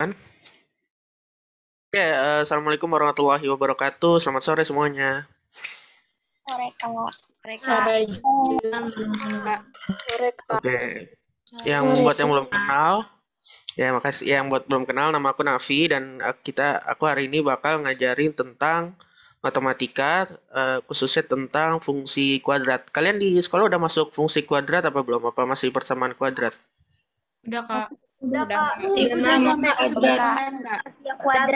Kan? Oke, uh, assalamualaikum warahmatullahi wabarakatuh. Selamat sore semuanya. Sore Sore Oke. Yang buat yang belum kenal, ya makasih. Yang buat belum kenal, nama aku Nafi dan eh, kita aku hari ini bakal ngajarin tentang matematika uh, khususnya tentang fungsi kuadrat. Kalian di sekolah udah masuk fungsi kuadrat apa belum? Apa masih persamaan kuadrat? Udah kak. Udah, Kak.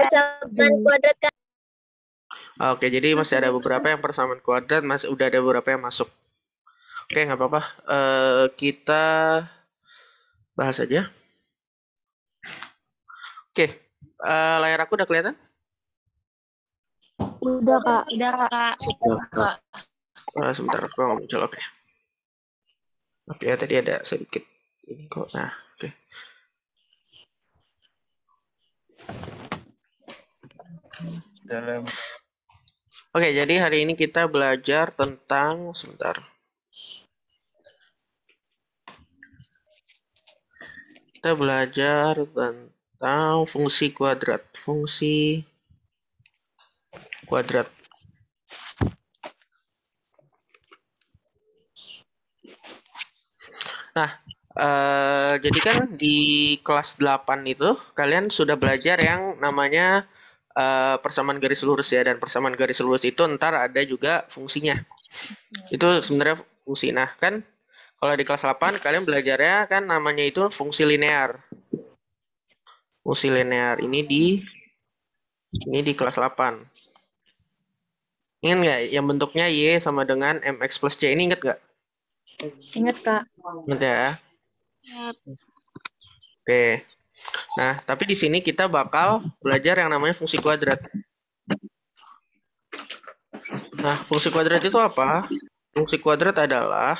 sampai kuadrat, Kak. Oke, jadi masih ada beberapa yang persamaan kuadrat, masih udah ada beberapa yang masuk. Oke, nggak apa-apa. Uh, kita bahas aja. Oke, uh, layar aku udah kelihatan? Udah, pak, Udah, pak, Udah, Kak. Uh, sebentar, aku nggak muncul. Oke. Oke, ya, tadi ada sedikit ini kok. Nah, oke. Dalam Oke, jadi hari ini kita belajar tentang sebentar. Kita belajar tentang fungsi kuadrat. Fungsi kuadrat. Nah, Eh, jadi kan di kelas 8 itu kalian sudah belajar yang namanya uh, persamaan garis lurus ya dan persamaan garis lurus itu ntar ada juga fungsinya. Itu sebenarnya fungsi. Nah, kan kalau di kelas 8 kalian belajarnya kan namanya itu fungsi linear. Fungsi linear ini di ini di kelas 8. Ingat nggak yang bentuknya Y sama dengan MX plus C ini ingat nggak? Ingat, Kak. Ingat ya. Oke. Nah, tapi di sini kita bakal belajar yang namanya fungsi kuadrat. Nah, fungsi kuadrat itu apa? Fungsi kuadrat adalah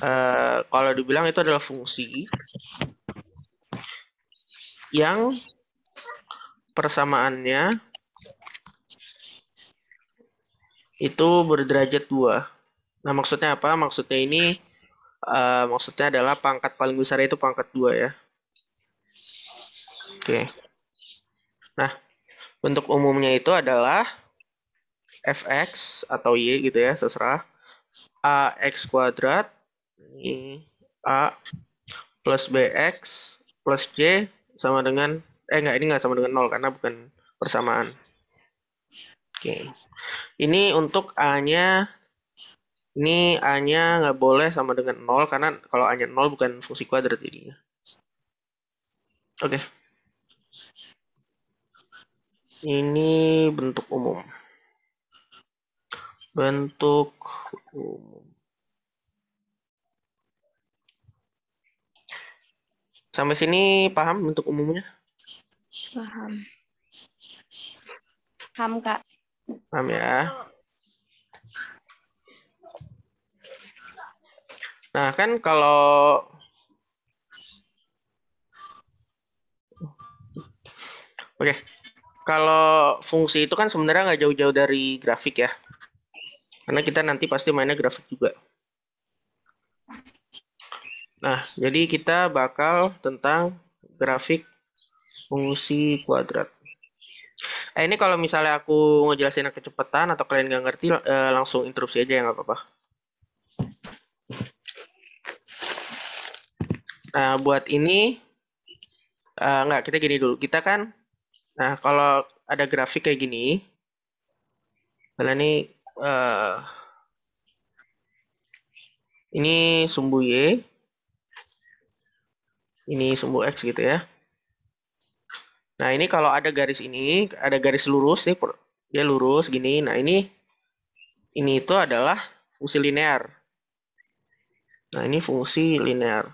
Uh, kalau dibilang itu adalah fungsi yang persamaannya itu berderajat dua. Nah, maksudnya apa? Maksudnya ini uh, maksudnya adalah pangkat paling besar itu pangkat 2 ya. Oke. Okay. Nah, bentuk umumnya itu adalah fx atau y gitu ya, seserah ax kuadrat ini a plus bx plus c sama dengan eh enggak ini enggak sama dengan 0 karena bukan persamaan. Oke. Okay. Ini untuk a-nya ini A-nya nggak boleh sama dengan nol karena kalau A-nya nol bukan fungsi kuadrat jadinya. Oke. Okay. Ini bentuk umum. Bentuk umum. Sampai sini paham bentuk umumnya? Paham. Paham, Kak. Paham ya. Nah, kan kalau Oke. Kalau fungsi itu kan sebenarnya nggak jauh-jauh dari grafik ya. Karena kita nanti pasti mainnya grafik juga. Nah, jadi kita bakal tentang grafik fungsi kuadrat. Eh, ini kalau misalnya aku ngejelasin kecepatan atau kalian nggak ngerti, eh, langsung interupsi aja ya nggak apa-apa. Nah, buat ini uh, eh, nggak kita gini dulu. Kita kan nah kalau ada grafik kayak gini. kalau ini uh, ini sumbu Y. Ini sumbu X gitu ya. Nah, ini kalau ada garis ini, ada garis lurus nih, dia lurus gini. Nah, ini ini itu adalah fungsi linear. Nah, ini fungsi linear.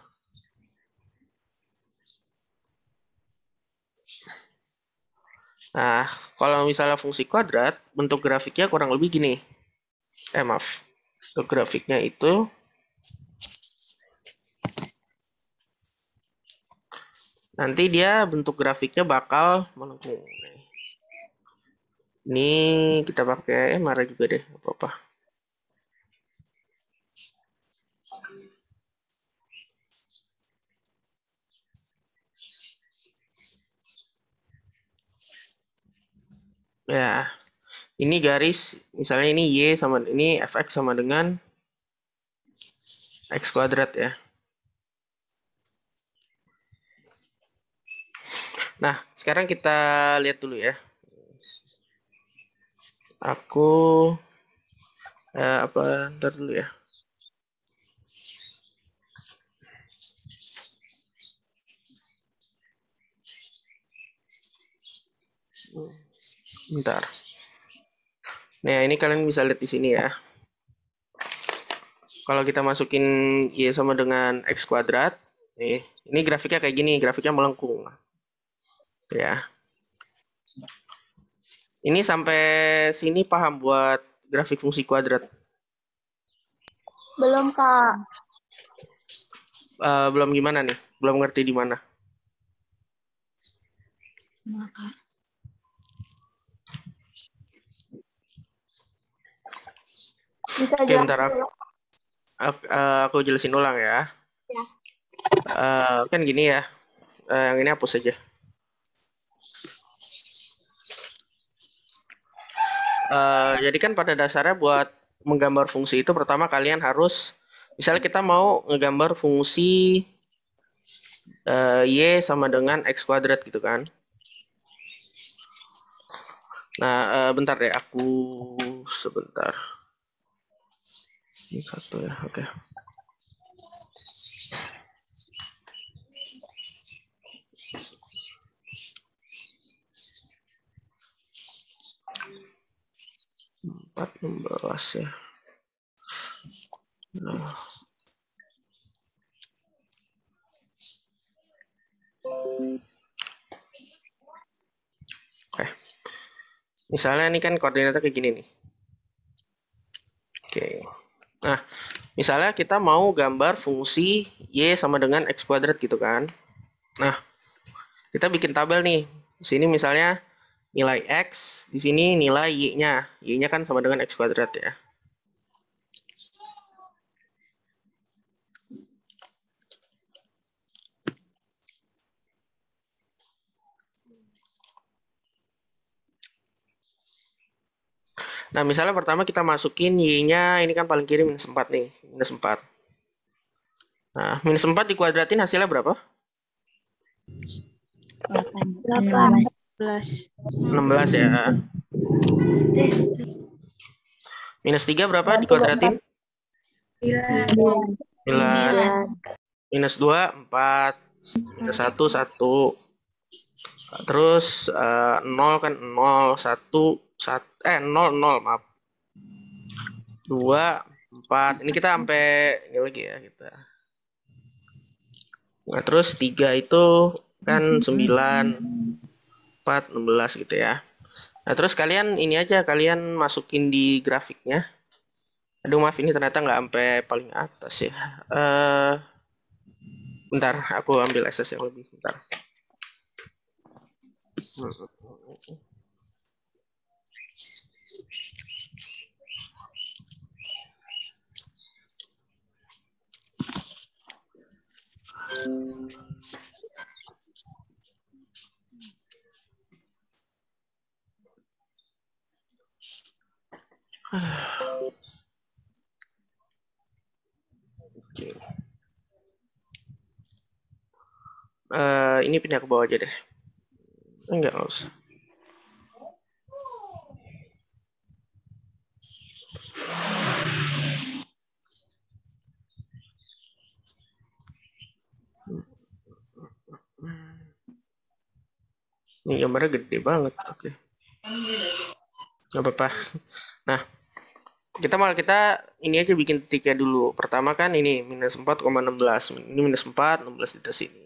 Nah, kalau misalnya fungsi kuadrat, bentuk grafiknya kurang lebih gini. Eh, maaf. Bentuk grafiknya itu nanti dia bentuk grafiknya bakal melengkung. Ini kita pakai eh, marah juga deh, apa-apa. ya ini garis misalnya ini y sama ini fx sama dengan x kuadrat ya. Nah, sekarang kita lihat dulu ya. Aku eh, apa ntar dulu ya. Hmm. Bentar. Nah, ini kalian bisa lihat di sini ya. Kalau kita masukin Y sama dengan X kuadrat, nih, ini grafiknya kayak gini, grafiknya melengkung. Ya. Ini sampai sini paham buat grafik fungsi kuadrat? Belum, Kak. Uh, belum gimana nih? Belum ngerti di mana? Maka. Nah, Bisa Oke, bentar aku, eh, aku, jelasin ulang ya. Ya. Uh, kan gini ya. Uh, yang ini hapus aja. Uh, jadi kan pada dasarnya buat menggambar fungsi itu pertama kalian harus misalnya kita mau ngegambar fungsi uh, y sama dengan x kuadrat gitu kan. Nah, bentar deh aku sebentar. Ini satu ya, oke. Empat belas ya. Nah. Oke. Okay. Misalnya ini kan koordinatnya kayak gini nih. Oke. Okay. Nah, misalnya kita mau gambar fungsi Y sama dengan X kuadrat gitu kan. Nah, kita bikin tabel nih. Di sini misalnya nilai X, di sini nilai Y-nya. Y-nya kan sama dengan X kuadrat ya. Nah, misalnya pertama kita masukin Y-nya, ini kan paling kiri minus 4 nih, minus 4. Nah, minus 4 dikuadratin hasilnya berapa? 16. 16 ya. Minus 3 berapa dikuadratin? 9. 9. Minus 2, 4. Minus 1, 1. Terus uh, eh, 0 kan 0, 1, sat eh nol nol maaf dua empat ini kita sampai ini lagi ya kita nah terus tiga itu kan sembilan empat enam belas gitu ya nah terus kalian ini aja kalian masukin di grafiknya aduh maaf ini ternyata nggak sampai paling atas ya uh, bentar aku ambil SS yang lebih bentar hmm. ini pindah ke bawah aja deh. Enggak, enggak usah. Ini gambarnya gede banget. Oke. Okay. Gak apa-apa. Nah, kita malah kita ini aja bikin titiknya dulu. Pertama kan ini minus 4,16. Ini minus 4, 16 di sini.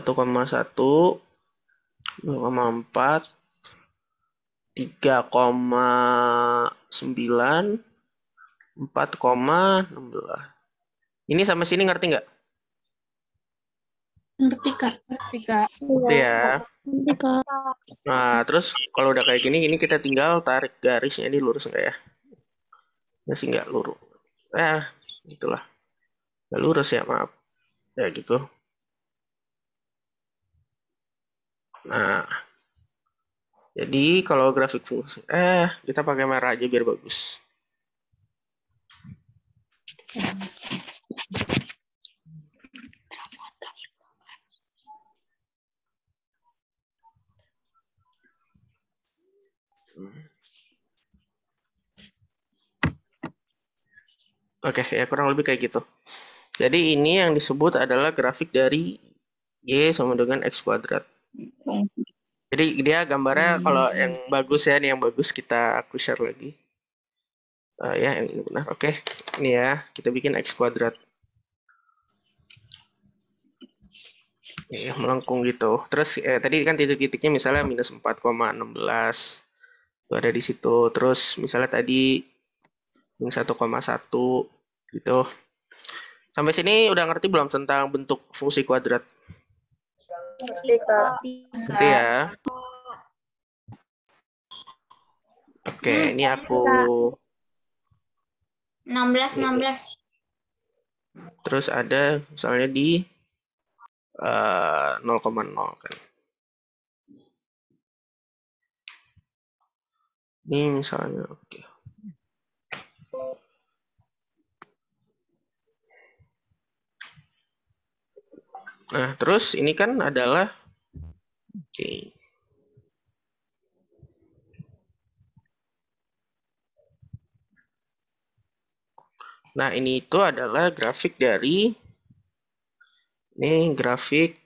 koma 4,16. Ini sama sini ngerti nggak? Ngerti kak. Ngerti kak. Ngerti ya. Ngerti kak. Nah terus kalau udah kayak gini, ini kita tinggal tarik garisnya ini lurus nggak ya? Masih nggak lurus. Eh, gitulah. Nggak lurus ya maaf. Ya gitu. Nah, jadi kalau grafik fungsi, eh kita pakai merah aja biar bagus. Oke, okay, ya kurang lebih kayak gitu. Jadi ini yang disebut adalah grafik dari Y sama dengan X kuadrat. Jadi dia gambarnya hmm. kalau yang bagus ya, nih yang bagus kita aku share lagi. Uh, ya yang ini benar. Oke, okay. ini ya kita bikin x kuadrat. Ya, melengkung gitu. Terus eh, tadi kan titik-titiknya misalnya minus 4,16 itu ada di situ. Terus misalnya tadi minus 1,1 gitu. Sampai sini udah ngerti belum tentang bentuk fungsi kuadrat? Nanti ya. Oke, hmm, ini aku 16 16. Terus ada misalnya di uh, eh, 0,0 kan. Ini misalnya oke. Okay. Nah, terus ini kan adalah oke. Nah, ini itu adalah grafik dari ini grafik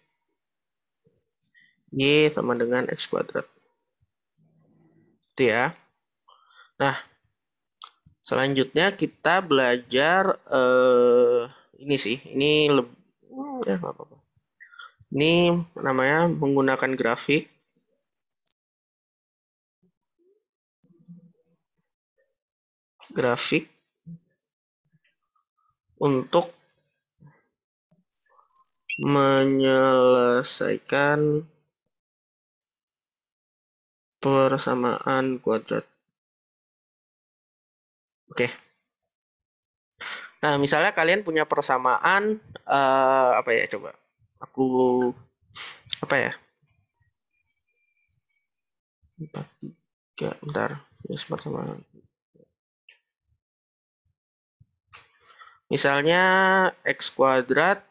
Y sama dengan X kuadrat. Itu ya. Nah, selanjutnya kita belajar eh, ini sih. Ini lebih ya, apa-apa ini namanya menggunakan grafik. Grafik untuk menyelesaikan persamaan kuadrat. Oke. Okay. Nah, misalnya kalian punya persamaan uh, apa ya coba? aku apa ya empat tiga bentar ya sempat sama misalnya x kuadrat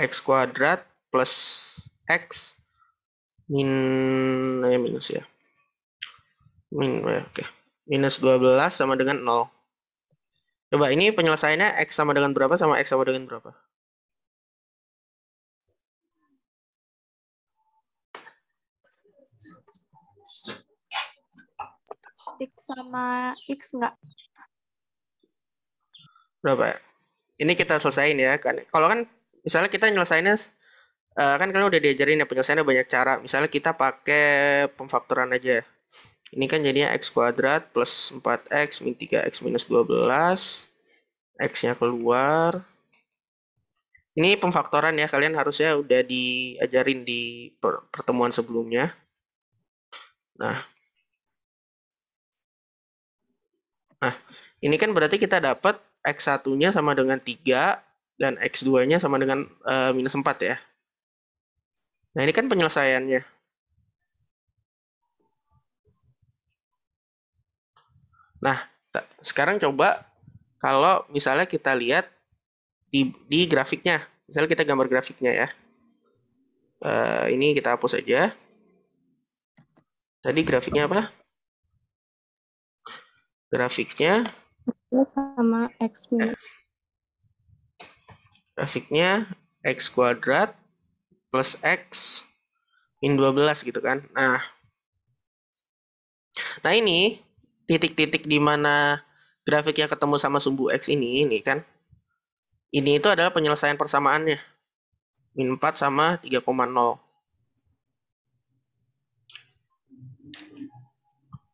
x kuadrat plus x min ya minus ya min ya, oke okay. minus 12 sama dengan 0 Coba ini penyelesaiannya X sama dengan berapa sama X sama dengan berapa? X sama X enggak? Berapa ya? Ini kita selesaiin ya. kan Kalau kan misalnya kita nyelesainnya, eh, kan kalian udah diajarin ya penyelesaiannya banyak cara. Misalnya kita pakai pemfaktoran aja ya. Ini kan jadinya X kuadrat plus 4X min 3X minus 12. X-nya keluar. Ini pemfaktoran ya, kalian harusnya udah diajarin di pertemuan sebelumnya. Nah, nah ini kan berarti kita dapat X1-nya sama dengan 3, dan X2-nya sama dengan uh, minus 4 ya. Nah, ini kan penyelesaiannya. Nah, sekarang coba kalau misalnya kita lihat di, di grafiknya, misalnya kita gambar grafiknya ya. Uh, ini kita hapus aja. Tadi grafiknya apa? Grafiknya sama x Grafiknya x kuadrat plus x min 12 gitu kan. Nah, nah ini titik-titik di mana grafiknya ketemu sama sumbu X ini, ini kan. Ini itu adalah penyelesaian persamaannya. Min 4 sama 3,0.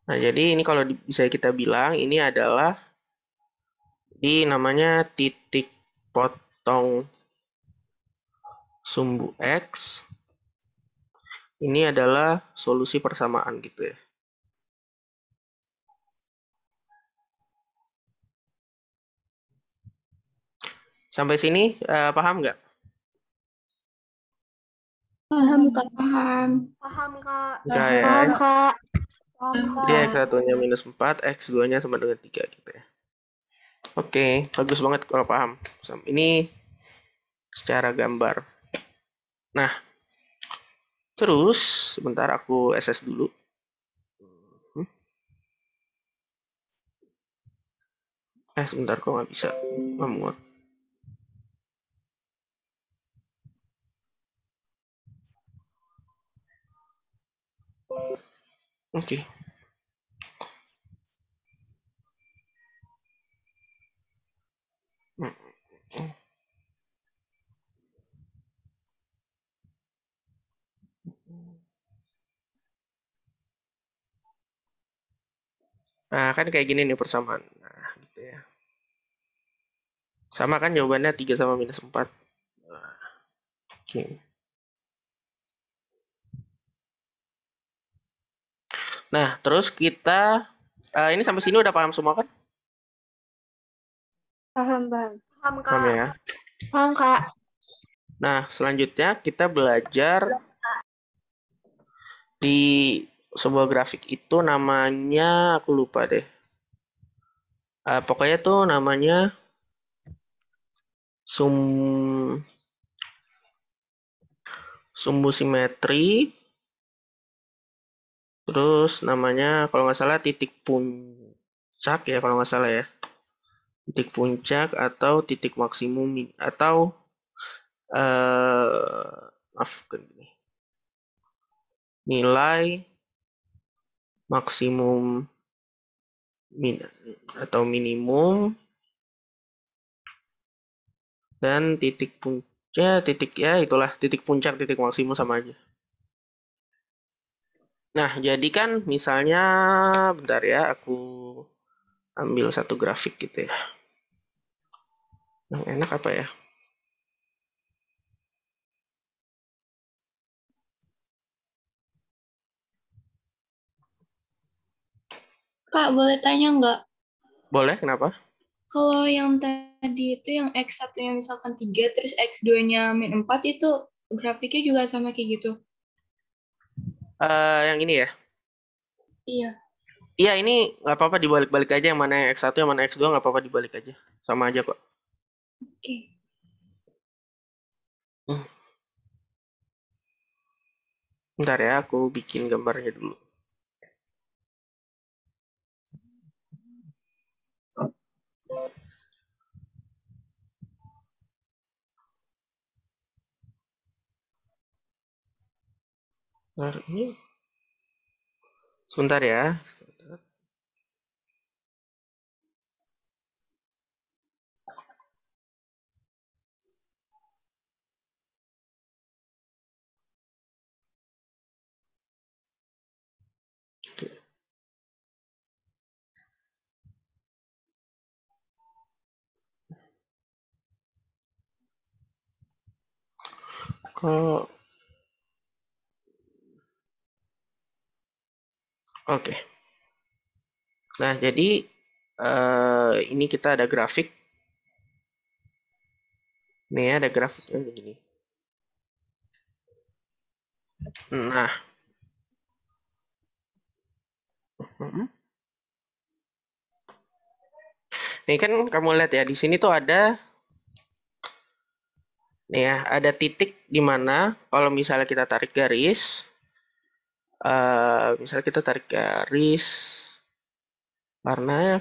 Nah, jadi ini kalau bisa kita bilang, ini adalah di namanya titik potong sumbu X. Ini adalah solusi persamaan gitu ya. Sampai sini uh, paham nggak? Paham, Kak. Paham. Paham, Kak. paham, Kak. Paham, Kak. Jadi X1-nya minus 4, X2-nya sama dengan 3 gitu ya. Oke, okay, bagus banget kalau paham. Ini secara gambar. Nah, terus sebentar aku SS dulu. Hmm. Eh, sebentar kok nggak bisa memuat. Oke. Okay. Hmm. Nah, kan kayak gini nih persamaan. Nah, gitu ya. Sama kan jawabannya 3 sama minus 4. Nah, oke. Okay. Nah, terus kita uh, ini sampai sini udah paham semua kan? Paham, Bang. Paham, Kak. Paham ya? Paham, Kak. Nah, selanjutnya kita belajar di sebuah grafik itu namanya aku lupa deh. Uh, pokoknya tuh namanya sum sumbu simetri Terus namanya kalau nggak salah titik puncak ya kalau nggak salah ya. Titik puncak atau titik maksimum atau eh maaf ini. Nilai maksimum min atau minimum dan titik puncak ya, titik ya itulah titik puncak titik maksimum sama aja. Nah, jadi kan misalnya bentar ya, aku ambil satu grafik gitu ya. Yang enak apa ya? Kak, boleh tanya nggak? Boleh, kenapa? Kalau yang tadi itu yang X1-nya misalkan 3, terus X2-nya min 4, itu grafiknya juga sama kayak gitu? uh, yang ini ya? Iya. Iya ini nggak apa-apa dibalik-balik aja yang mana yang X1 yang mana X2 nggak apa-apa dibalik aja. Sama aja kok. Oke. Okay. Hmm. Bentar ya aku bikin gambarnya dulu. Thank you. Bentar, ini sebentar ya. Sebentar. Kalau Oke. Nah, jadi uh, ini kita ada grafik. Nih ada grafiknya begini. Eh, nah. Nih kan kamu lihat ya, di sini tuh ada Nih ya, ada titik di mana kalau misalnya kita tarik garis, uh, misalnya kita tarik garis warna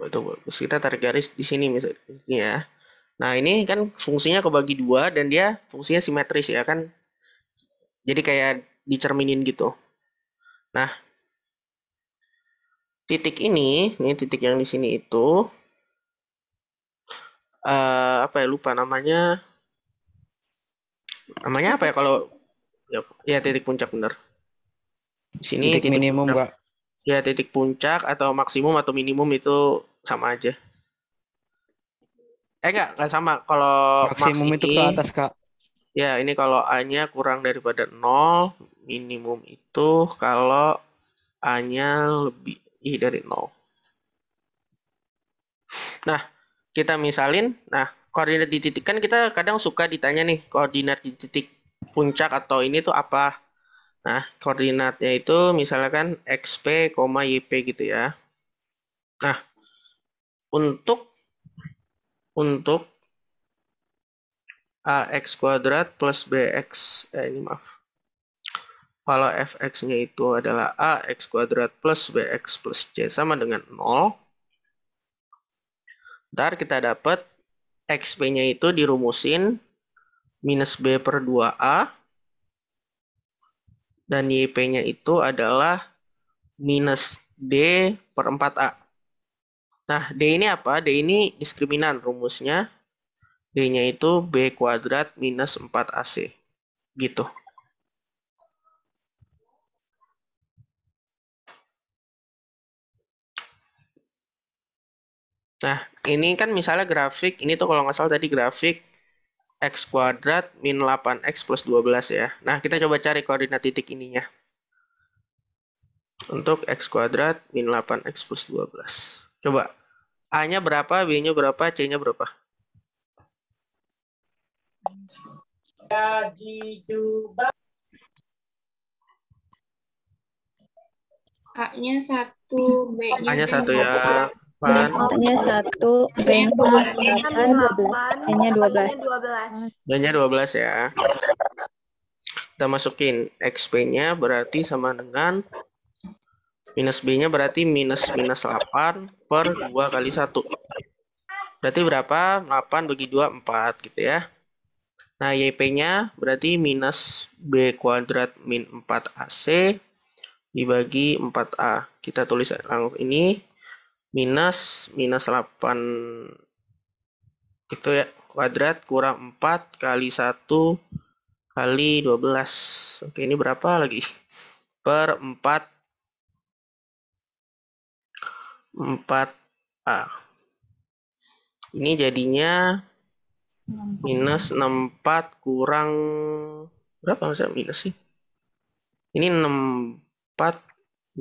bagus. kita tarik garis di sini misalnya ya nah ini kan fungsinya kebagi dua dan dia fungsinya simetris ya kan jadi kayak dicerminin gitu nah titik ini ini titik yang di sini itu uh, apa ya lupa namanya namanya apa ya kalau ya, ya titik puncak bener di sini titik, titik minimum puncak. Ya, titik puncak atau maksimum atau minimum itu sama aja. Eh enggak, enggak sama. Kalau maksimum max ini, itu ke atas, Kak. Ya, ini kalau A-nya kurang daripada nol minimum itu kalau A-nya lebih I dari nol Nah, kita misalin, nah koordinat di titik kan kita kadang suka ditanya nih koordinat di titik puncak atau ini tuh apa Nah, koordinatnya itu misalkan XP, YP gitu ya. Nah, untuk untuk AX kuadrat plus BX, eh ini maaf. Kalau fx-nya itu adalah AX kuadrat plus BX plus C sama dengan 0. Ntar kita dapat XP-nya itu dirumusin minus B per 2A dan YP-nya itu adalah minus D per 4A. Nah, D ini apa? D ini diskriminan rumusnya. D-nya itu B kuadrat minus 4AC. Gitu. Nah, ini kan misalnya grafik, ini tuh kalau nggak salah tadi grafik X kuadrat min 8X plus 12 ya. Nah, kita coba cari koordinat titik ininya. Untuk X kuadrat min 8X plus 12. Coba. A-nya berapa, B-nya berapa, C-nya berapa? A-nya 1, B-nya A-nya 1 ya. Hanya satu, hanya dua belas. Hanya dua belas ya. Kita masukin XP-nya berarti sama dengan minus B-nya berarti minus minus 8 per 2 kali 1. Berarti berapa? 8 bagi 2, 4 gitu ya. Nah, YP-nya berarti minus B kuadrat min 4AC dibagi 4A. Kita tulis langsung ini minus minus 8 itu ya kuadrat kurang 4 kali 1 kali 12 oke ini berapa lagi per 4 4 A ini jadinya minus 64 kurang berapa maksudnya minus sih ini 64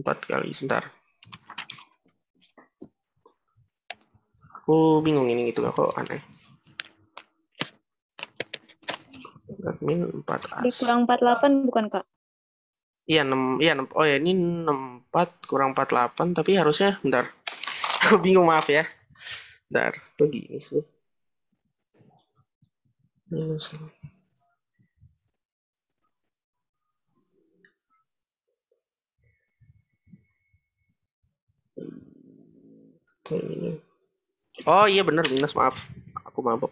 4 kali sebentar aku bingung ini gitu kok aneh admin 4 as. Dia kurang 48 bukan kak? Iya 6 iya 6 oh ya ini 64 kurang 48 tapi harusnya bentar. Aku bingung maaf ya. Bentar, begini sih. Minus. Kayak ini. Oh iya bener minus maaf. Aku mabok.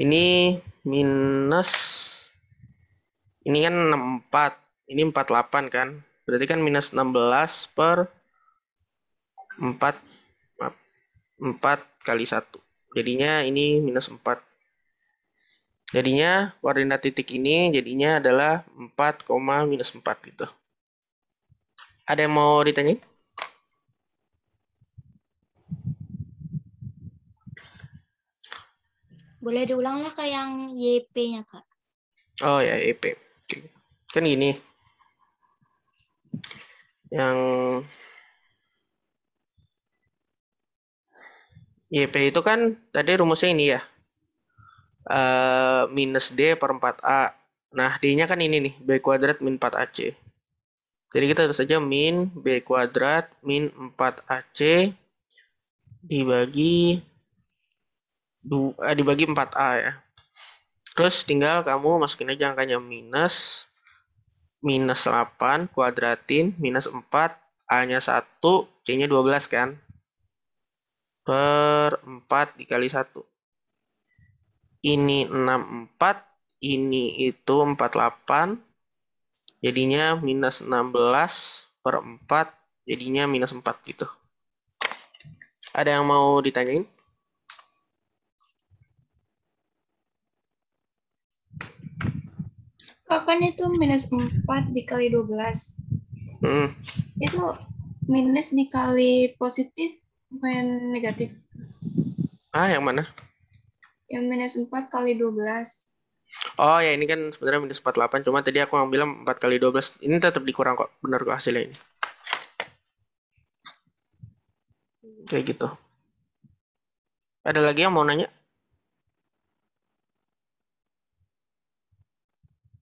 Ini minus ini kan 64. Ini 48 kan. Berarti kan minus 16 per 4 maaf, 4 kali 1. Jadinya ini minus 4. Jadinya koordinat titik ini jadinya adalah 4, minus 4 gitu. Ada yang mau ditanyain? Boleh diulang lah ke yang YP-nya, Kak. Oh ya, YP. Kan gini. Yang YP itu kan tadi rumusnya ini ya. Uh, minus D per 4A. Nah, D-nya kan ini nih, B kuadrat min 4AC. Jadi kita harus saja min B kuadrat min 4AC dibagi dua, eh, dibagi 4A ya. Terus tinggal kamu masukin aja angkanya minus minus 8 kuadratin minus 4 A-nya 1, C-nya 12 kan? Per 4 dikali 1. Ini 64, ini itu 48. Jadinya minus 16 per 4, jadinya minus 4 gitu. Ada yang mau ditanyain? kan itu minus 4 dikali 12. Hmm. Itu minus dikali positif bukan negatif? Ah, yang mana? Yang minus 4 kali 12. Oh ya ini kan sebenarnya minus 48 cuma tadi aku yang bilang 4 kali 12 ini tetap dikurang kok benar kok hasilnya ini. Kayak gitu. Ada lagi yang mau nanya?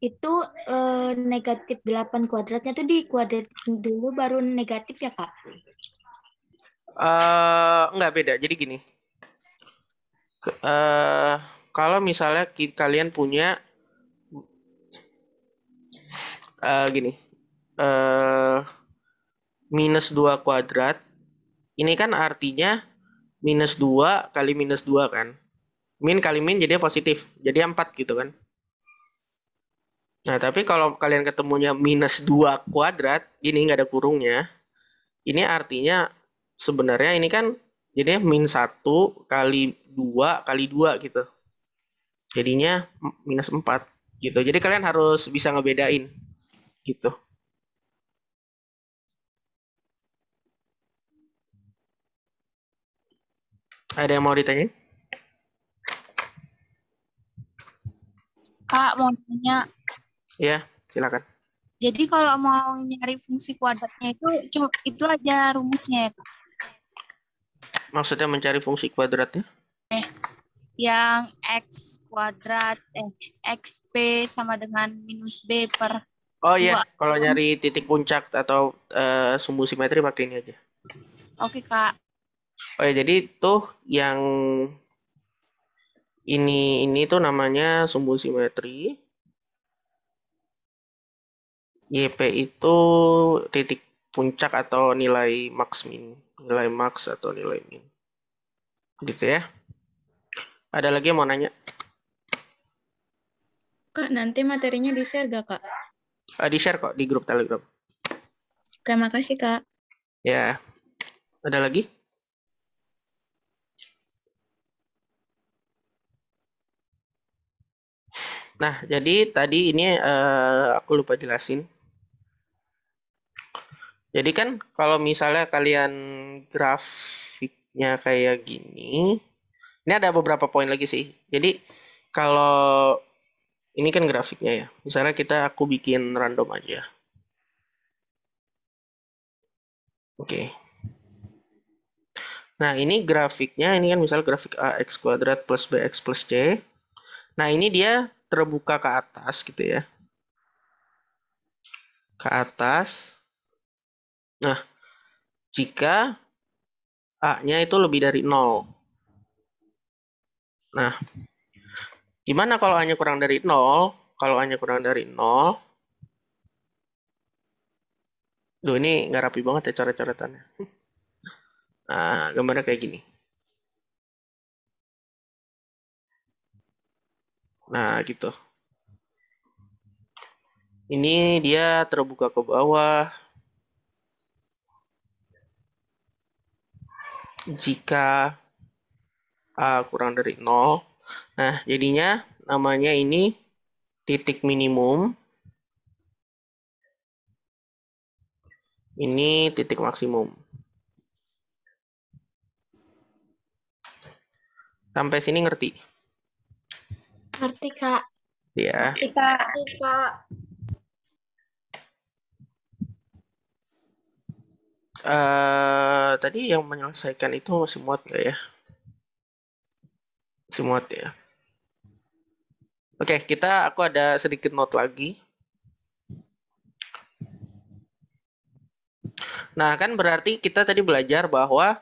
itu eh, negatif 8 kuadratnya tuh di kuadrat dulu baru negatif ya kak? Uh, enggak beda, jadi gini. Uh, kalau misalnya kalian punya uh, gini uh, minus dua kuadrat ini kan artinya minus dua kali minus dua kan min kali min jadi positif jadi empat gitu kan Nah, tapi kalau kalian ketemunya minus 2 kuadrat, gini nggak ada kurungnya, ini artinya sebenarnya ini kan jadi min 1 kali 2 kali 2 gitu. Jadinya minus 4 gitu. Jadi kalian harus bisa ngebedain gitu. Ada yang mau ditanya? Kak, mau nanya Ya, silakan. Jadi kalau mau nyari fungsi kuadratnya itu itu aja rumusnya ya, Kak. Maksudnya mencari fungsi kuadratnya? Eh, yang x kuadrat eh xp sama dengan minus b per Oh iya, kalau nyari titik puncak atau uh, sumbu simetri pakai ini aja. Oke, Kak. Oh ya, jadi tuh yang ini ini tuh namanya sumbu simetri. YP itu titik puncak atau nilai max min, nilai max atau nilai min. Gitu ya. Ada lagi yang mau nanya? Kak, nanti materinya di-share gak, Kak? Uh, di-share kok di grup Telegram. Oke, makasih, Kak. Ya. Ada lagi? Nah, jadi tadi ini uh, aku lupa jelasin jadi kan kalau misalnya kalian grafiknya kayak gini, ini ada beberapa poin lagi sih. Jadi kalau ini kan grafiknya ya. Misalnya kita aku bikin random aja. Oke. Okay. Nah ini grafiknya, ini kan misalnya grafik ax kuadrat plus bx plus c. Nah ini dia terbuka ke atas gitu ya. Ke atas Nah, jika A-nya itu lebih dari 0. Nah, gimana kalau A-nya kurang dari 0? Kalau A-nya kurang dari 0, Duh, ini nggak rapi banget ya coret-coretannya. Nah, gambarnya kayak gini. Nah, gitu. Ini dia terbuka ke bawah, jika A kurang dari 0. Nah, jadinya namanya ini titik minimum. Ini titik maksimum. Sampai sini ngerti? Ngerti, Kak. Iya. Kita, kita. Eh, tadi yang menyelesaikan itu masih muat nggak ya? Masih muat ya. Oke, okay, kita aku ada sedikit note lagi. Nah, kan berarti kita tadi belajar bahwa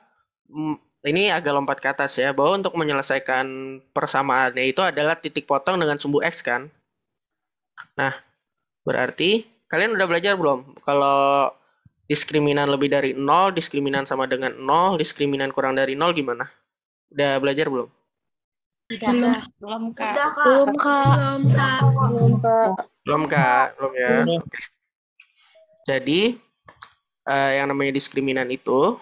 mm, ini agak lompat ke atas ya, bahwa untuk menyelesaikan persamaannya itu adalah titik potong dengan sumbu X kan. Nah, berarti kalian udah belajar belum? Kalau diskriminan lebih dari nol, diskriminan sama dengan nol, diskriminan kurang dari nol gimana? Udah belajar belum? belum, kak. Belum kak. Belum kak. Belum kak. Belum ya. Jadi uh, yang namanya diskriminan itu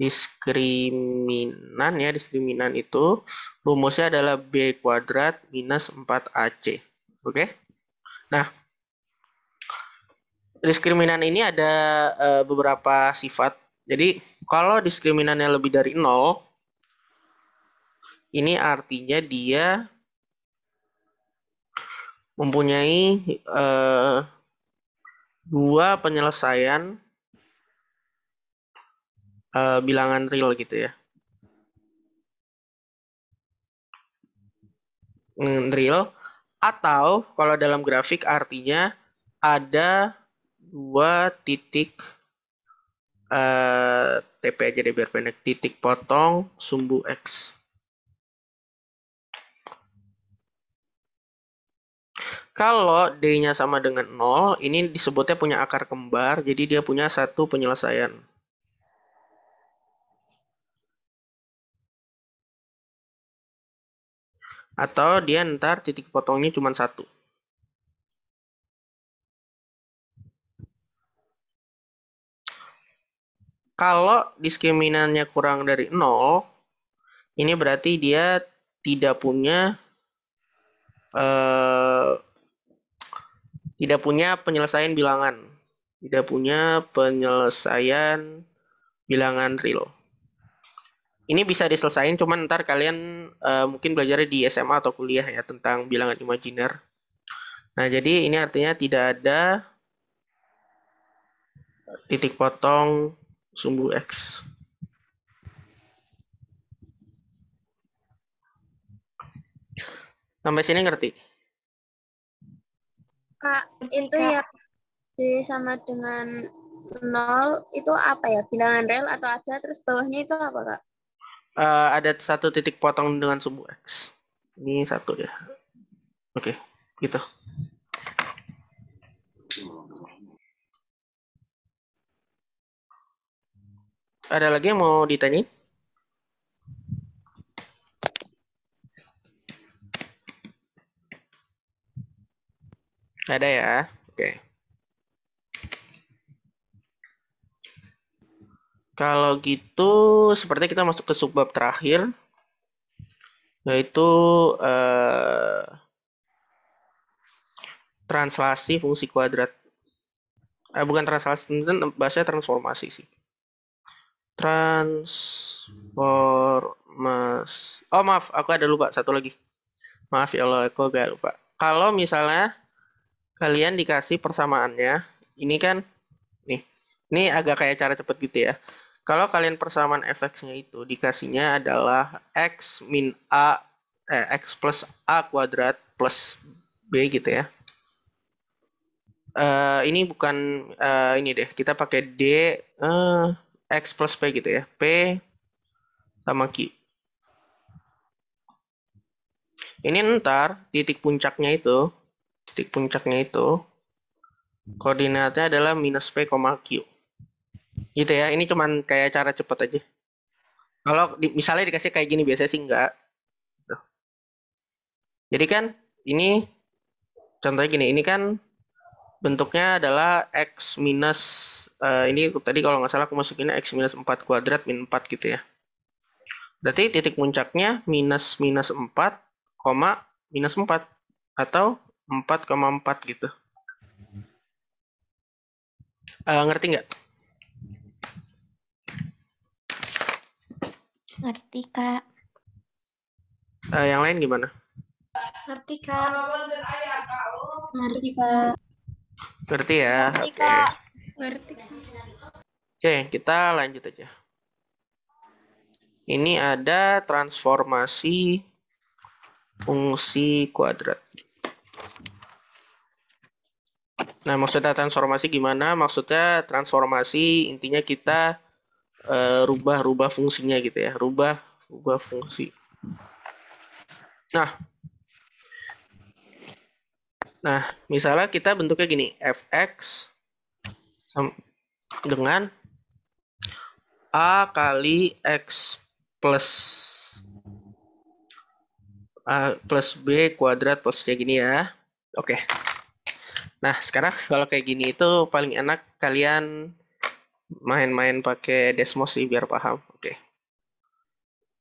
diskriminan ya diskriminan itu rumusnya adalah b kuadrat minus 4 ac. Oke. Okay? Nah, diskriminan ini ada uh, beberapa sifat. Jadi kalau diskriminannya lebih dari nol, ini artinya dia mempunyai uh, dua penyelesaian uh, bilangan real gitu ya. Hmm, real atau kalau dalam grafik artinya ada dua titik uh, eh, TP aja deh biar pendek titik potong sumbu X. Kalau D-nya sama dengan nol ini disebutnya punya akar kembar, jadi dia punya satu penyelesaian. Atau dia ntar titik potongnya cuma satu. Kalau diskriminannya kurang dari nol, ini berarti dia tidak punya eh, tidak punya penyelesaian bilangan, tidak punya penyelesaian bilangan real. Ini bisa diselesaikan, cuman ntar kalian eh, mungkin belajar di SMA atau kuliah ya tentang bilangan imajiner. Nah, jadi ini artinya tidak ada titik potong sumbu X. Sampai sini ngerti? Kak, itu ya D sama dengan nol itu apa ya? Bilangan rel atau ada, terus bawahnya itu apa, Kak? Uh, ada satu titik potong dengan sumbu X. Ini satu ya. Oke, okay, gitu. Ada lagi yang mau ditanyain? Ada ya. Oke. Kalau gitu, sepertinya kita masuk ke subbab terakhir, yaitu eh, translasi fungsi kuadrat. Eh, bukan translasi, bahasanya transformasi sih. Transformers. Oh maaf, aku ada lupa satu lagi. Maaf ya Allah, aku agak lupa. Kalau misalnya kalian dikasih persamaannya, ini kan nih, ini agak kayak cara cepet gitu ya. Kalau kalian persamaan efeknya itu dikasihnya adalah x min a eh, x plus a kuadrat plus b gitu ya. Uh, ini bukan uh, ini deh, kita pakai d. Uh, X plus P gitu ya. P sama Q. Ini ntar titik puncaknya itu, titik puncaknya itu, koordinatnya adalah minus P, Q. Gitu ya, ini cuman kayak cara cepat aja. Kalau di, misalnya dikasih kayak gini, biasanya sih enggak. Gitu. Jadi kan ini, contohnya gini, ini kan bentuknya adalah x minus uh, ini tadi kalau nggak salah aku masukinnya x minus 4 kuadrat min 4 gitu ya. Berarti titik puncaknya minus minus 4, koma minus 4 atau 4,4 gitu. Uh, ngerti nggak? Ngerti, Kak. Uh, yang lain gimana? Ngerti, Kak. Ngerti, Kak. Ngerti ya? Oke. Oke, kita lanjut aja. Ini ada transformasi fungsi kuadrat. Nah, maksudnya transformasi gimana? Maksudnya transformasi intinya kita e, rubah-rubah fungsinya gitu ya, rubah-rubah fungsi. Nah, Nah, misalnya kita bentuknya gini, fx dengan a kali x plus a plus b kuadrat plus c gini ya. Oke. Nah, sekarang kalau kayak gini itu paling enak kalian main-main pakai Desmos sih biar paham. Oke.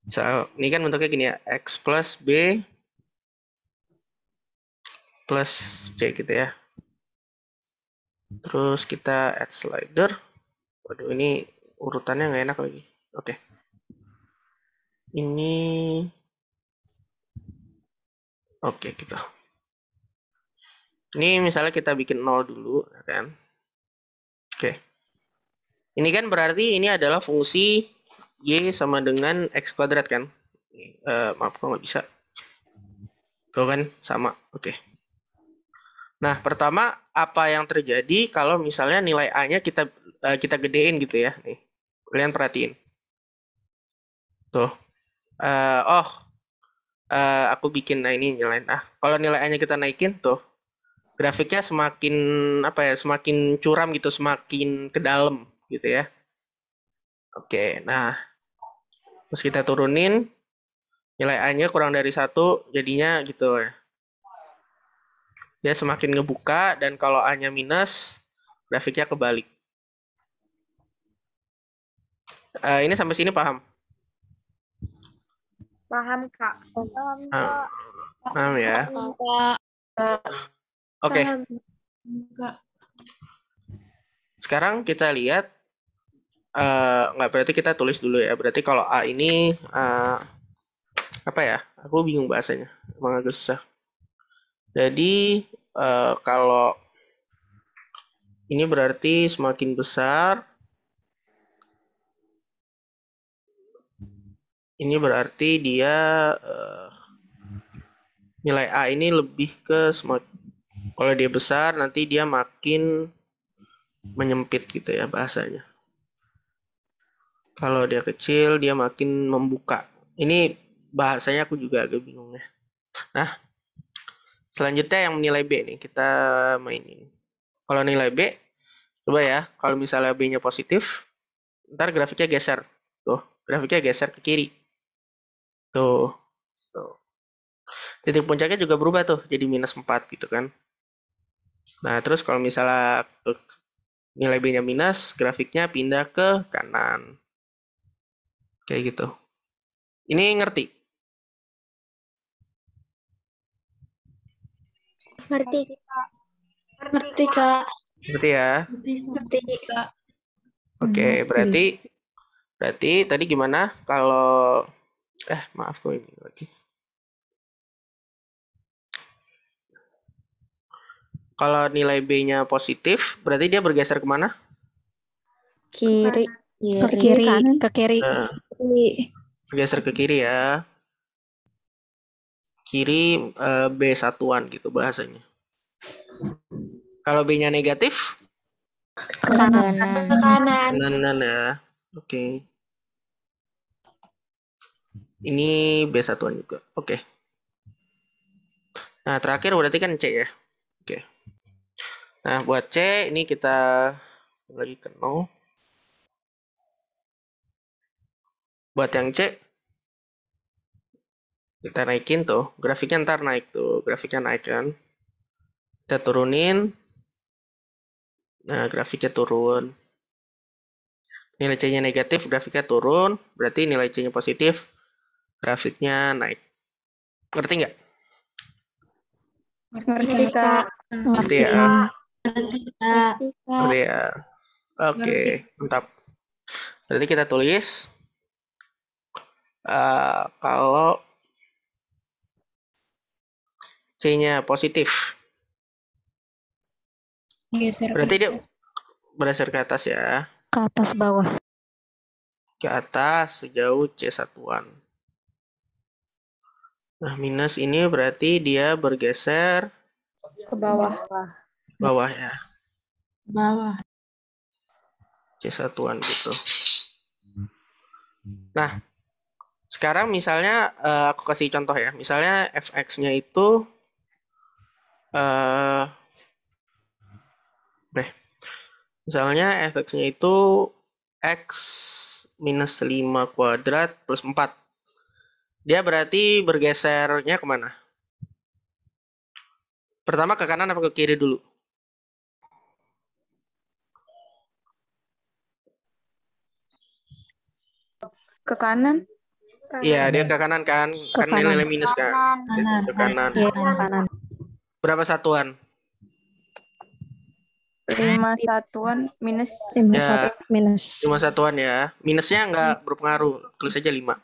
Misal, ini kan bentuknya gini ya, x plus b plus C gitu ya. Terus kita add slider. Waduh ini urutannya nggak enak lagi. Oke. Okay. Ini Oke okay, gitu. Ini misalnya kita bikin nol dulu ya kan. Oke. Okay. Ini kan berarti ini adalah fungsi y sama dengan x kuadrat kan. Uh, maaf kok nggak bisa. Tuh kan sama. Oke. Okay. Nah, pertama apa yang terjadi kalau misalnya nilai A-nya kita eh, kita gedein gitu ya. Nih. Kalian perhatiin. Tuh. Uh, oh. Uh, aku bikin nah ini nilai A. Kalau nilai A-nya kita naikin tuh. Grafiknya semakin apa ya? Semakin curam gitu, semakin ke dalam gitu ya. Oke, nah terus kita turunin nilai A-nya kurang dari satu jadinya gitu ya dia semakin ngebuka dan kalau A-nya minus grafiknya kebalik. Uh, ini sampai sini paham? Paham kak. Paham ah. Paham ya. Oke. Okay. Sekarang kita lihat uh, berarti kita tulis dulu ya. Berarti kalau A ini uh, apa ya? Aku bingung bahasanya. Emang agak susah. Jadi uh, kalau ini berarti semakin besar ini berarti dia uh, nilai A ini lebih ke semakin kalau dia besar nanti dia makin menyempit gitu ya bahasanya. Kalau dia kecil dia makin membuka. Ini bahasanya aku juga agak bingung ya. Nah, Selanjutnya yang nilai B nih kita mainin. Kalau nilai B, coba ya, kalau misalnya B-nya positif, ntar grafiknya geser. Tuh, grafiknya geser ke kiri. Tuh. Tuh. Titik puncaknya juga berubah tuh, jadi minus 4 gitu kan. Nah, terus kalau misalnya nilai B-nya minus, grafiknya pindah ke kanan. Kayak gitu. Ini ngerti? Ngerti. Ngerti, Kak. Ngerti ya? Ngerti, Kak. Oke, okay, hmm. berarti berarti tadi gimana kalau eh maaf kok ini lagi. Kalau nilai B-nya positif, berarti dia bergeser kemana? Kiri. Ke kiri. Ke kiri. Kan? Ke kiri. Nah, bergeser ke kiri ya kiri uh, B satuan gitu bahasanya. Kalau B-nya negatif? Ke kanan. Ke kanan. Nah, kanan ya. Oke. Okay. Ini B satuan juga. Oke. Okay. Nah, terakhir berarti kan C ya. Oke. Okay. Nah, buat C ini kita lagi ke 0. Buat yang C, kita naikin tuh grafiknya ntar naik tuh grafiknya naik kan kita turunin nah grafiknya turun nilai C nya negatif grafiknya turun berarti nilai C nya positif grafiknya naik ngerti nggak ngerti kak ngerti ya ngerti ya oke mantap berarti kita tulis uh, kalau C-nya positif. Geser Berarti dia berdasar ke atas ya. Ke atas bawah. Ke atas sejauh C satuan. Nah, minus ini berarti dia bergeser ke bawah. Bawah ya. Bawah. C satuan gitu. Nah, sekarang misalnya eh, aku kasih contoh ya. Misalnya fx-nya itu uh, deh misalnya fx-nya itu x minus 5 kuadrat plus 4 dia berarti bergesernya kemana? Pertama ke kanan apa ke kiri dulu? Ke kanan. Iya, dia ke kanan kan? Ke kan kanan. nilai minus kan? Kanan. Ke kanan. Iya, ke kanan berapa satuan? lima satuan minus lima ya, minus lima satuan ya minusnya nggak berpengaruh tulis aja lima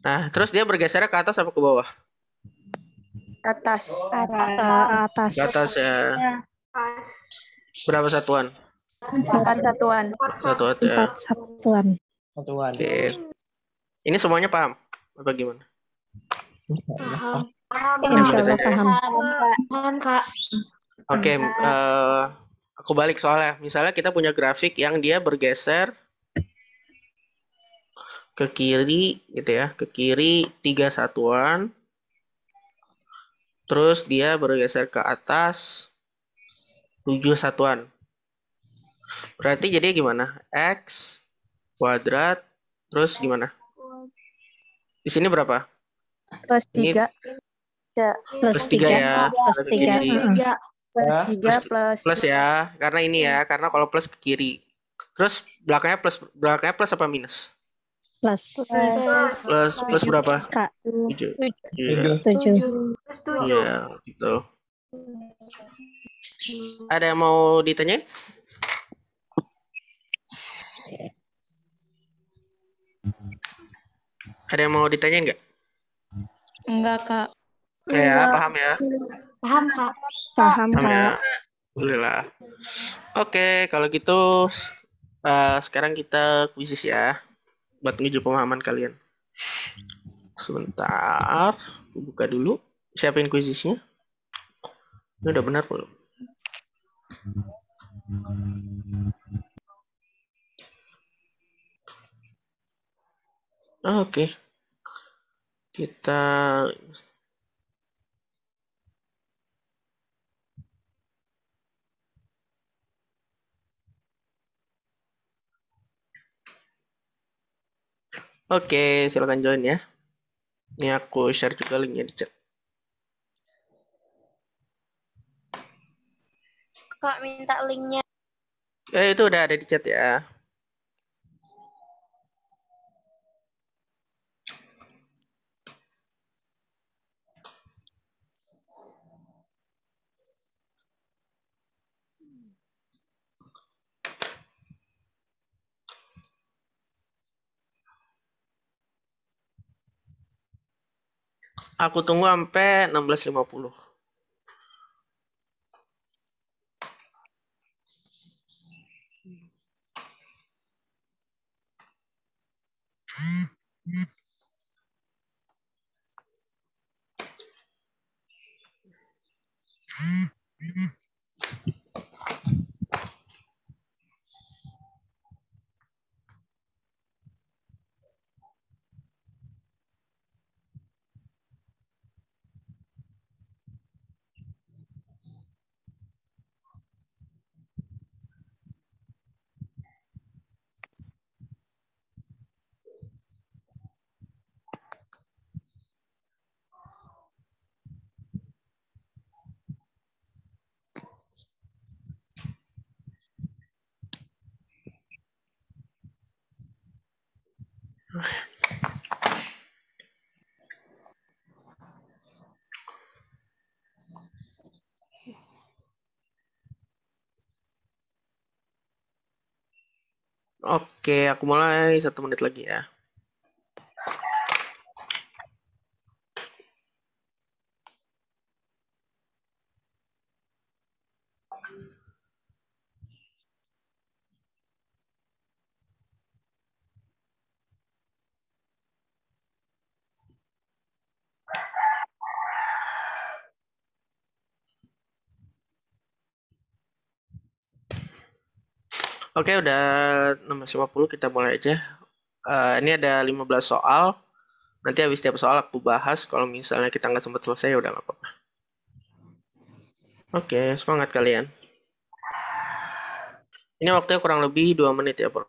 nah terus dia bergeser ke atas apa ke bawah atas atas ke atas ya iya. berapa satuan empat satuan satu ya. empat satuan satuan oke ini semuanya paham apa gimana paham Oke, okay, uh, eh, aku balik soalnya. Misalnya kita punya grafik yang dia bergeser ke kiri gitu ya, ke kiri tiga satuan. Terus dia bergeser ke atas tujuh satuan. Berarti jadi gimana? X kuadrat terus gimana? Di sini berapa? Plus tiga plus, tiga ya. ya. Plus 3. Plus 3. Plus 3 plus ya, karena ini ya, karena kalau plus ke kiri. Terus belakangnya plus belakangnya plus apa minus? Plus. Plus plus, berapa? Tujuh. Tujuh. Iya. Iya, gitu. Ada yang mau ditanya? Ada yang mau ditanya nggak? Enggak, Kak ya, paham ya. Iya. Paham, Kak. Paham, paham ya. Kak. Ya. Boleh Oke, kalau gitu uh, sekarang kita kuisis ya. Buat menuju pemahaman kalian. Sebentar, aku buka dulu. Siapin kuisisnya. Ini udah benar belum? Oke. Okay. Kita Oke, silakan join ya. Ini aku share juga linknya di chat. Kok minta linknya. Eh, itu udah ada di chat ya. aku tunggu sampai 16.50 Oke, aku mulai satu menit lagi ya. Oke, udah nomor 50 kita mulai aja. Uh, ini ada 15 soal. Nanti habis setiap soal aku bahas. Kalau misalnya kita nggak sempat selesai, udah nggak apa-apa. Oke, semangat kalian. Ini waktunya kurang lebih 2 menit ya, Bro.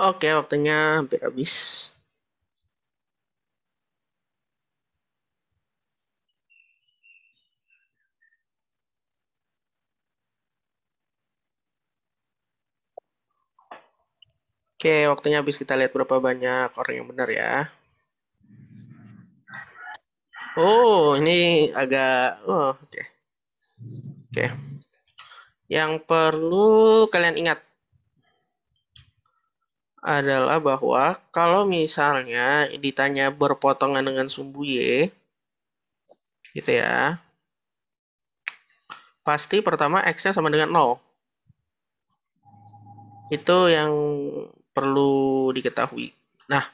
Oke, waktunya hampir habis. Oke, waktunya habis kita lihat berapa banyak orang yang benar ya. Oh, ini agak oh, oke. Okay. Oke. Okay. Yang perlu kalian ingat adalah bahwa kalau misalnya ditanya berpotongan dengan sumbu Y, gitu ya, pasti pertama X-nya sama dengan 0. Itu yang perlu diketahui. Nah,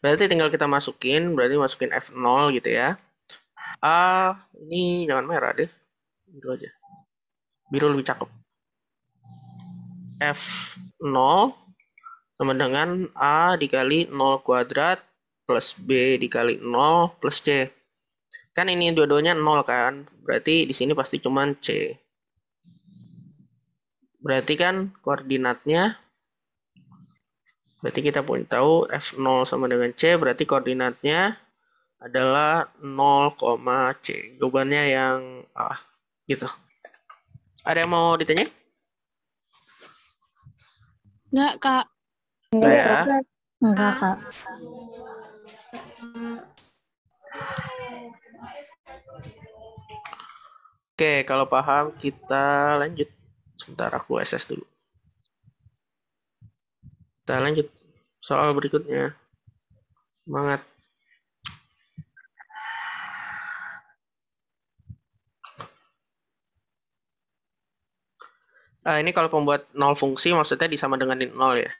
berarti tinggal kita masukin, berarti masukin F0 gitu ya. Ah, ini jangan merah deh. Biru aja. Biru lebih cakep. F0 sama dengan A dikali 0 kuadrat plus B dikali 0 plus C. Kan ini dua-duanya 0 kan? Berarti di sini pasti cuma C. Berarti kan koordinatnya, berarti kita pun tahu F0 sama dengan C, berarti koordinatnya adalah 0, C. Jawabannya yang A. gitu. Ada yang mau ditanya? Enggak, Kak. Enggak ya? Enggak, Kak. Oke, kalau paham kita lanjut. Sebentar aku SS dulu. Kita lanjut soal berikutnya. Semangat. Nah, ini kalau pembuat nol fungsi maksudnya disama dengan nol ya?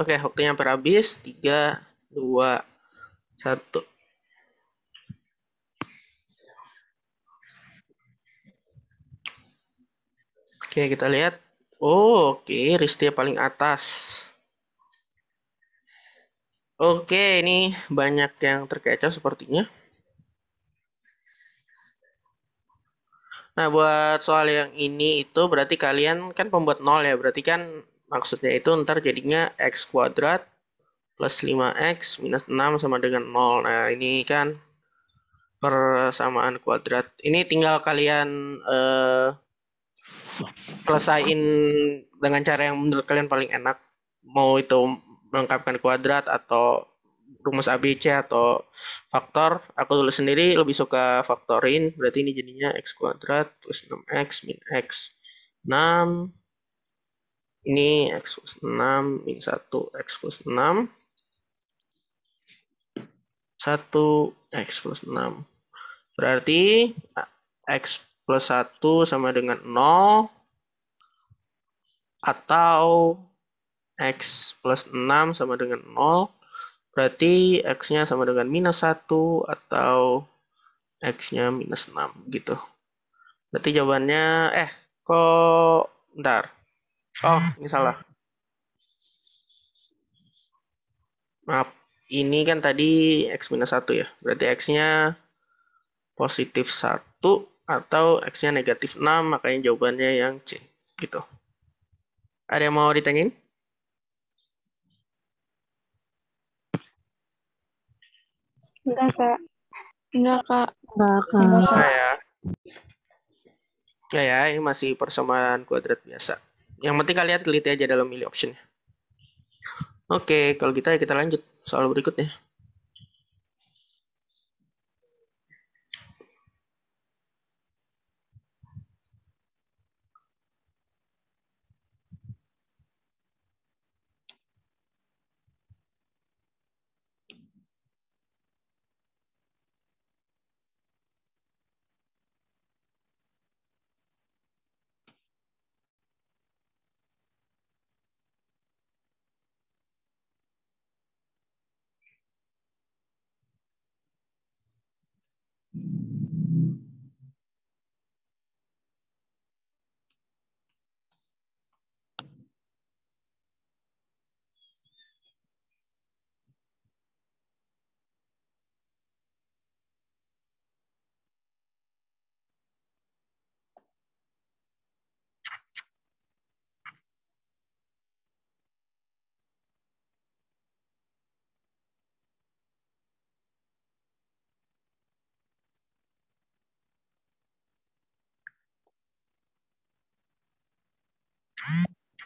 Oke, okay, waktunya hampir habis. 3, 2, 1. Oke, okay, kita lihat. Oh, oke, okay. Risti paling atas. Oke, okay, ini banyak yang terkecoh sepertinya. Nah, buat soal yang ini itu berarti kalian kan pembuat nol ya. Berarti kan maksudnya itu ntar jadinya x kuadrat plus 5x minus 6 sama dengan 0. Nah, ini kan persamaan kuadrat. Ini tinggal kalian eh, selesain dengan cara yang menurut kalian paling enak. Mau itu melengkapkan kuadrat atau rumus ABC atau faktor. Aku dulu sendiri lebih suka faktorin. Berarti ini jadinya x kuadrat plus 6x minus x. 6 ini X plus 6, ini 1, X plus 6. 1, X plus 6. Berarti X plus 1 sama dengan 0 atau X plus 6 sama dengan 0. Berarti X-nya sama dengan minus 1 atau X-nya minus 6 gitu. Berarti jawabannya, eh kok, ntar. Oh, ini salah. Maaf, ini kan tadi X minus 1 ya. Berarti X-nya positif 1 atau X-nya negatif 6, makanya jawabannya yang C. Gitu. Ada yang mau ditanyain? Enggak, Kak. Enggak, Kak. Enggak, Kak. Enggak, ya. Ya, ya, ini masih persamaan kuadrat biasa yang penting kalian teliti aja dalam milih optionnya oke kalau gitu ya kita lanjut soal berikutnya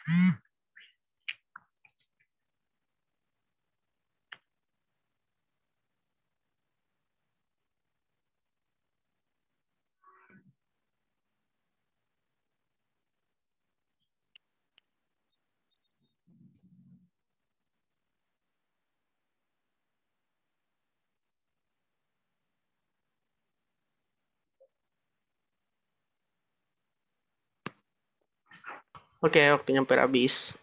Mm-hmm. Oke, okay, waktunya hampir habis.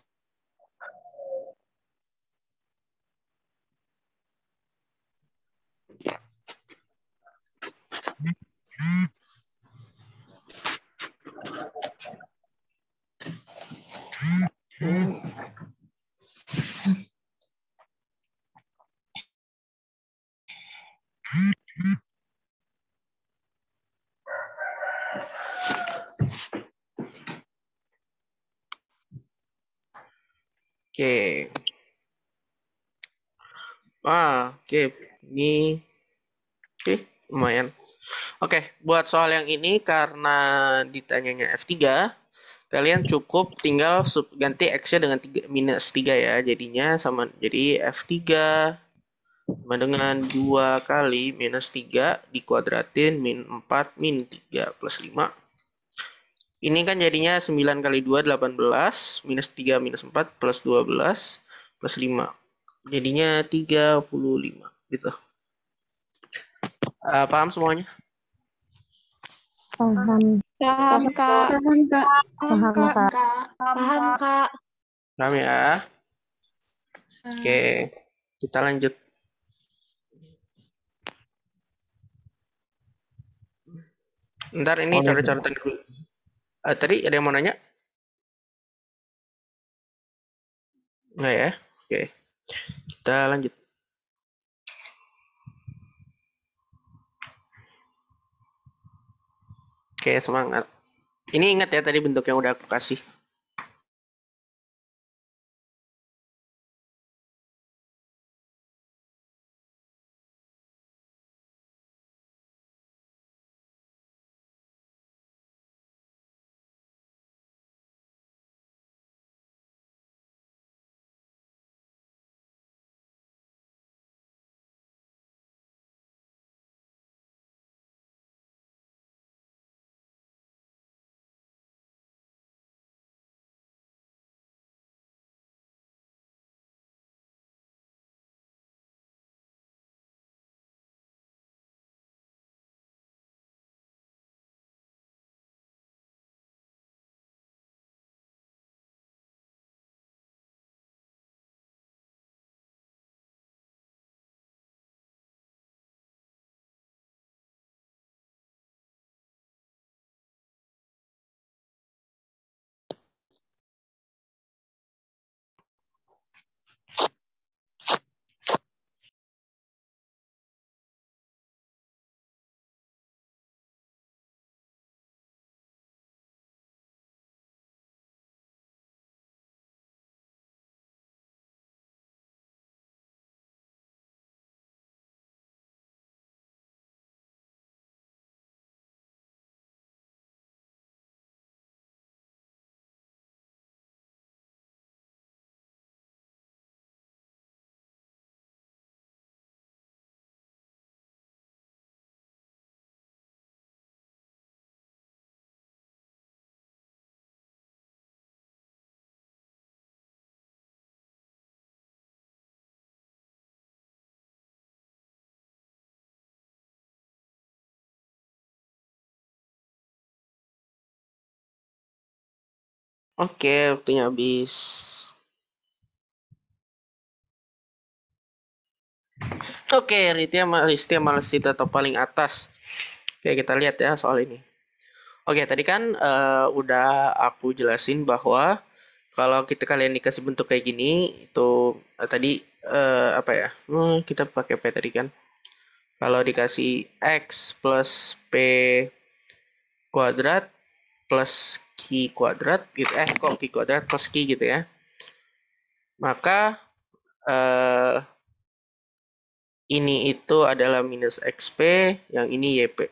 Oke. Ah, oke. Ini oke, lumayan. Oke, buat soal yang ini karena ditanyanya F3, kalian cukup tinggal sub, ganti X-nya dengan 3, minus 3 ya. Jadinya sama jadi F3 sama dengan 2 kali minus 3 dikuadratin min 4 min 3 plus 5 ini kan jadinya 9 kali 2, 18, minus 3, minus 4, plus 12, plus 5. Jadinya 35, gitu. Uh, paham semuanya? Paham. Paham, Kak. Paham, Kak. Paham, Kak. Paham, Kak. Paham, ya. Oke, okay. kita lanjut. Ntar ini oh, cara-cara dulu. Uh, tadi ada yang mau nanya? Nggak ya? Oke. Kita lanjut. Oke, semangat. Ini ingat ya tadi bentuk yang udah aku kasih. Oke, waktunya habis. Oke, Ritia malas di atau paling atas. Oke, kita lihat ya soal ini. Oke, tadi kan uh, udah aku jelasin bahwa kalau kita kalian dikasih bentuk kayak gini, itu uh, tadi uh, apa ya? Hmm, kita pakai P tadi kan. Kalau dikasih X plus P kuadrat plus Q kuadrat gitu eh kok Q kuadrat plus Q gitu ya maka eh, ini itu adalah minus XP yang ini YP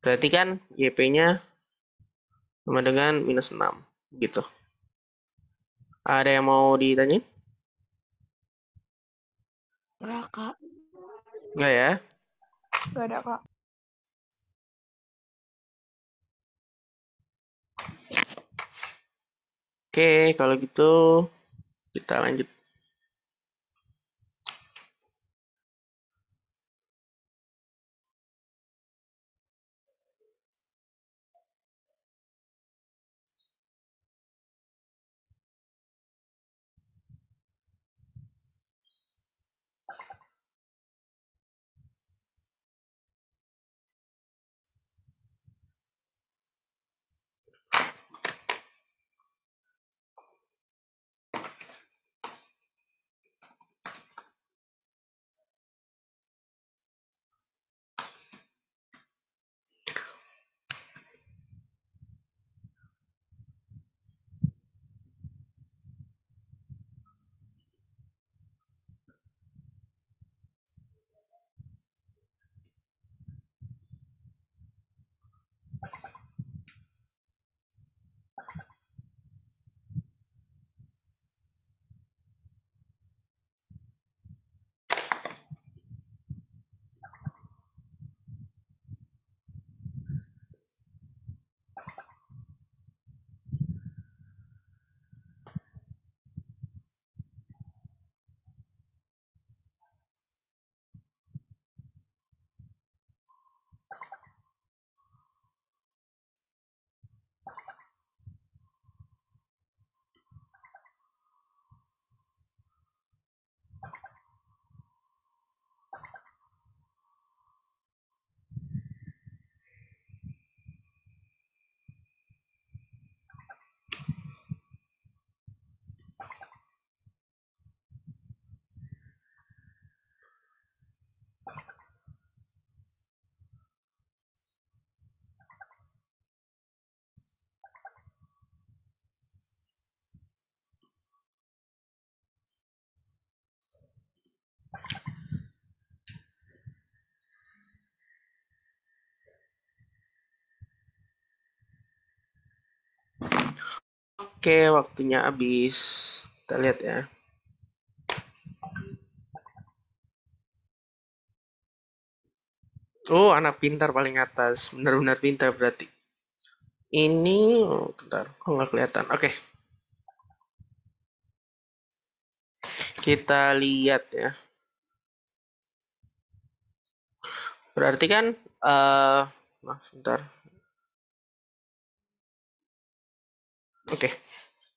berarti kan YP nya sama dengan minus 6 gitu ada yang mau ditanya? Enggak, Kak. Enggak ya? Enggak ada, Kak. Oke, kalau gitu kita lanjut Oke, waktunya habis. Kita lihat ya. Oh, anak pintar paling atas. Benar-benar pintar berarti. Ini, oh, bentar, kok nggak kelihatan. Oke. Kita lihat ya. Berarti kan, uh, nah, bentar. Oke. Okay.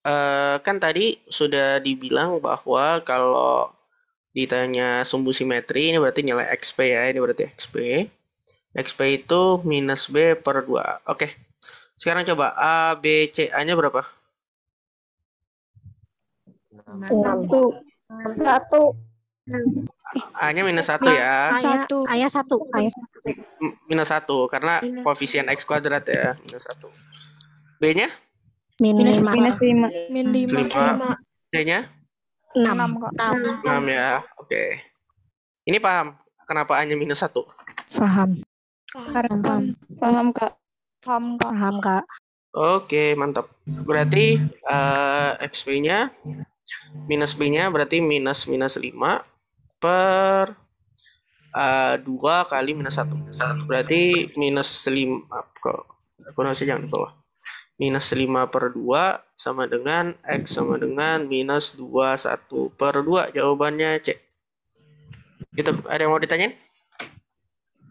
Uh, eh, kan tadi sudah dibilang bahwa kalau ditanya sumbu simetri ini berarti nilai XP ya, ini berarti XP. XP itu minus B per 2. Oke. Okay. Sekarang coba A, B, C, A-nya berapa? 6. 1. 1. A-nya minus 1 ya. 1. A-nya 1. A-nya 1. Minus 1 karena minus koefisien X kuadrat ya, minus 1. B-nya? Min minus lima. Minus lima. Min lima. lima. D-nya? Enam. Enam. Enam ya. Oke. Okay. Ini paham kenapa hanya minus satu? Paham. Paham. Paham, paham kak. Paham kak. Paham kak. Oke, okay, mantap. Berarti uh, eh, XB-nya minus B-nya berarti minus minus lima per uh, kali minus satu. Berarti minus lima Kok, aku nasi jangan di bawah minus 5 per 2 sama dengan X sama dengan minus 2, 1 per 2. Jawabannya C. Gitu, ada yang mau ditanyain?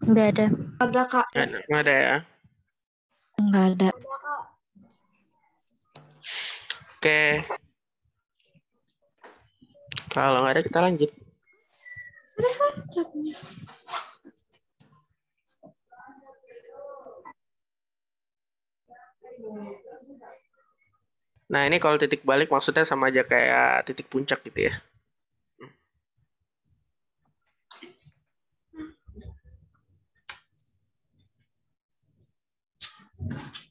Enggak ada. Ada, Kak. Enggak ada ya? Enggak ada. Oke. Kalau enggak ada, kita lanjut. Nah, ini kalau titik balik maksudnya sama aja kayak titik puncak gitu ya. Thank you.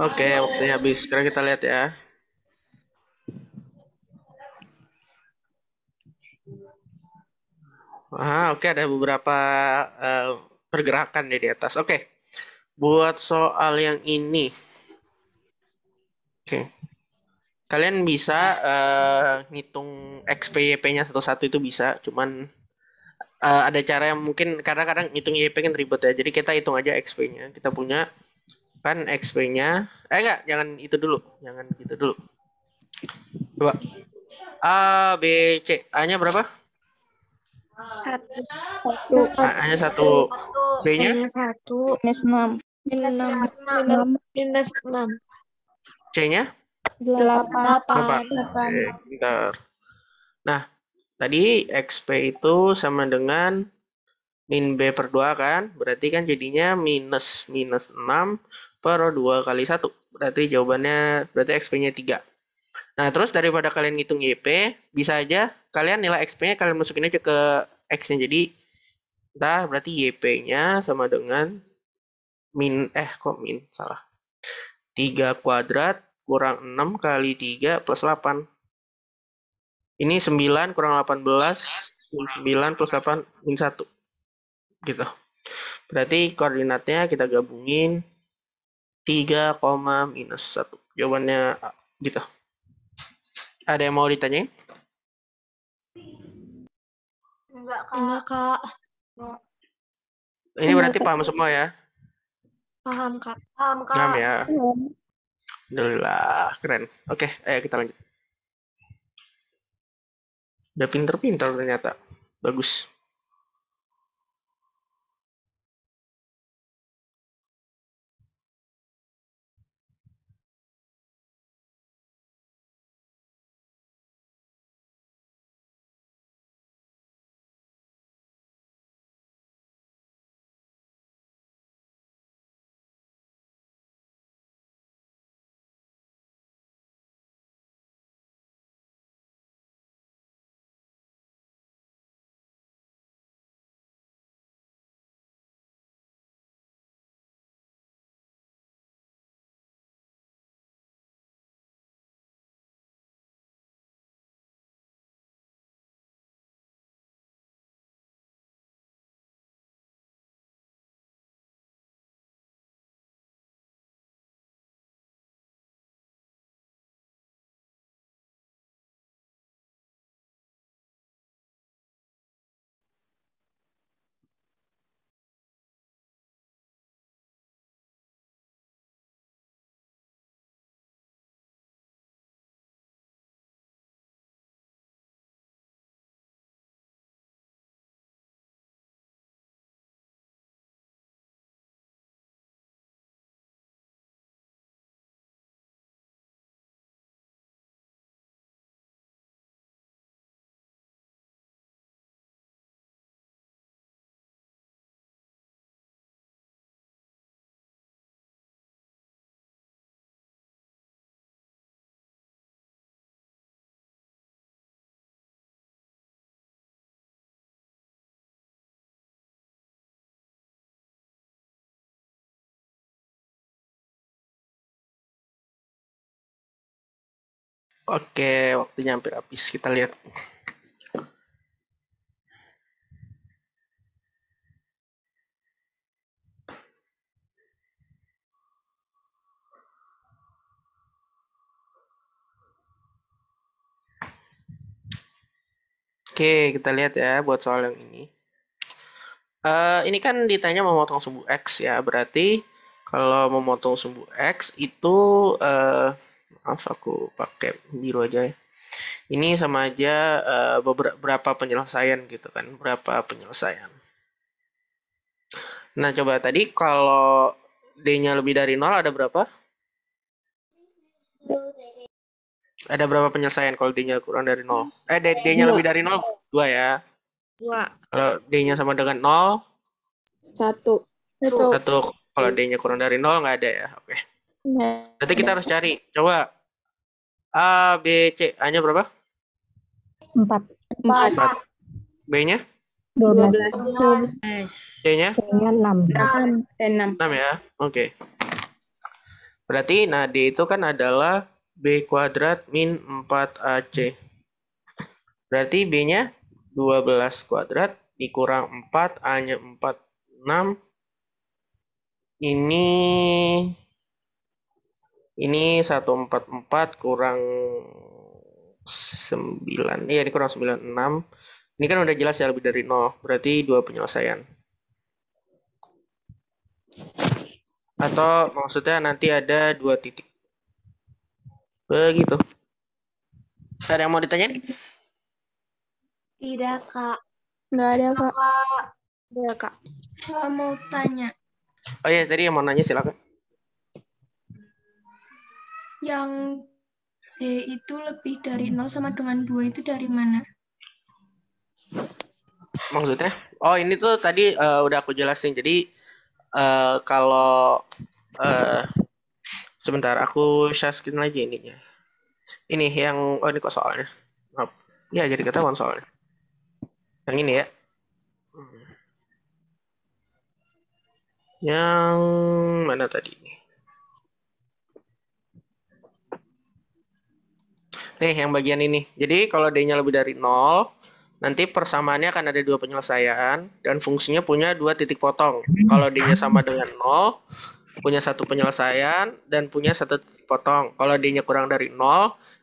Oke, okay, waktunya habis. Sekarang kita lihat ya. Ah, oke okay, ada beberapa uh, pergerakan di atas. Oke. Okay. Buat soal yang ini. Oke. Okay. Kalian bisa uh, ngitung XPYP-nya satu-satu itu bisa, cuman uh, ada cara yang mungkin kadang kadang ngitung YP kan ribet ya. Jadi kita hitung aja XP-nya. Kita punya kan XP-nya eh enggak jangan itu dulu jangan itu dulu coba A B C A-nya berapa satu A-nya satu B-nya satu minus enam minus enam minus enam C-nya delapan delapan nah tadi XP itu sama dengan min B per 2 kan berarti kan jadinya minus minus 6 per 2 kali 1. Berarti jawabannya, berarti XP-nya 3. Nah, terus daripada kalian ngitung YP, bisa aja kalian nilai XP-nya kalian masukin aja ke X-nya. Jadi, entah berarti YP-nya sama dengan min, eh kok min, salah. 3 kuadrat kurang 6 kali 3 plus 8. Ini 9 kurang 18, 9 plus 8, min 1. Gitu. Berarti koordinatnya kita gabungin 3, minus 1. Jawabannya gitu. Ada yang mau ditanyain? Enggak, Kak. Enggak, Kak. Oh. Ini berarti paham semua ya? Paham, Kak. Paham, Kak. Paham ya. Alhamdulillah, keren. Oke, ayo kita lanjut. Udah pinter-pinter ternyata. Bagus. Oke, waktunya hampir habis. Kita lihat. Oke, kita lihat ya buat soal yang ini. Uh, ini kan ditanya memotong sumbu X ya, berarti kalau memotong sumbu X itu uh, maaf aku pakai biru aja ya ini sama aja uh, eh, beberapa penyelesaian gitu kan berapa penyelesaian nah coba tadi kalau d-nya lebih dari nol ada berapa ada berapa penyelesaian kalau d-nya kurang dari nol eh d-nya lebih dari nol dua ya dua kalau d-nya sama dengan nol satu satu, satu. kalau d-nya kurang dari nol nggak ada ya oke okay. Berarti kita harus cari. Coba A B C A-nya berapa? Empat. Empat. Empat. B-nya? Dua belas. C-nya? C-nya enam. Enam. Enam ya. Oke. Okay. Berarti nah D itu kan adalah B kuadrat min 4AC. Berarti B-nya 12 kuadrat dikurang 4, A-nya 4, 6. Ini ini 144 kurang 9. Iya, ini kurang 96. Ini kan udah jelas ya lebih dari 0. Berarti dua penyelesaian. Atau maksudnya nanti ada dua titik. Begitu. Ada yang mau ditanyain? Tidak, Kak. Nggak ada, Kak. Tidak Kak. Nggak mau tanya. Oh iya, tadi yang mau nanya silakan yang D itu lebih dari 0 sama dengan 2 itu dari mana? Maksudnya? Oh, ini tuh tadi uh, udah aku jelasin. Jadi uh, kalau uh, sebentar aku share screen lagi ininya. Ini yang oh ini kok soalnya. Maaf. Ya, jadi ketahuan soalnya. Yang ini ya. Hmm. Yang mana tadi? Nih yang bagian ini. Jadi kalau D-nya lebih dari 0, nanti persamaannya akan ada dua penyelesaian dan fungsinya punya dua titik potong. Kalau D-nya sama dengan 0, punya satu penyelesaian dan punya satu titik potong. Kalau D-nya kurang dari 0,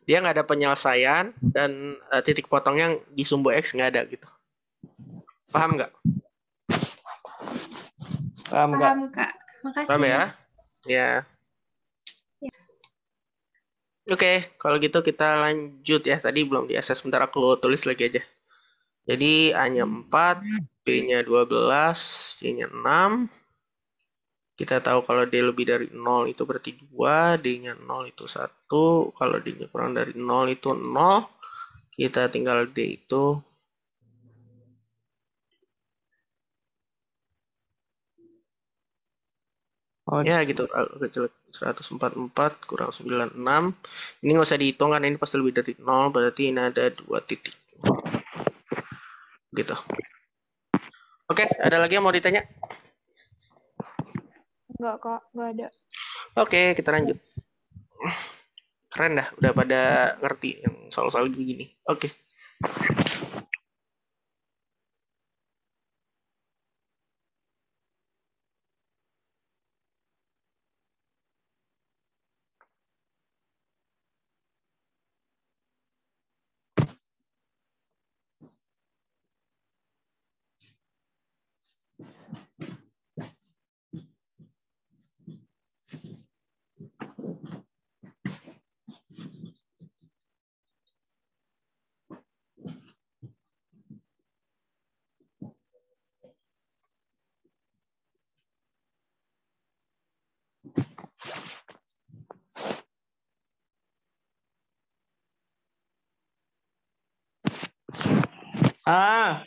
dia nggak ada penyelesaian dan uh, titik potong yang di sumbu X nggak ada gitu. Paham nggak? Paham, Paham, Kak. Makasih. Paham ya? Ya. Iya. Oke, okay, kalau gitu kita lanjut ya. Tadi belum di assess, sebentar aku tulis lagi aja. Jadi A-nya 4, B-nya 12, C-nya 6. Kita tahu kalau D lebih dari 0 itu berarti 2, D-nya 0 itu 1. Kalau D-nya kurang dari 0 itu 0. Kita tinggal D itu Oh, ya gitu, agak jelek. 144 kurang 96 ini nggak usah dihitung karena ini pasti lebih dari 0 berarti ini ada dua titik gitu oke ada lagi yang mau ditanya nggak kok nggak ada oke kita lanjut keren dah udah pada ngerti yang soal-soal begini oke Ah.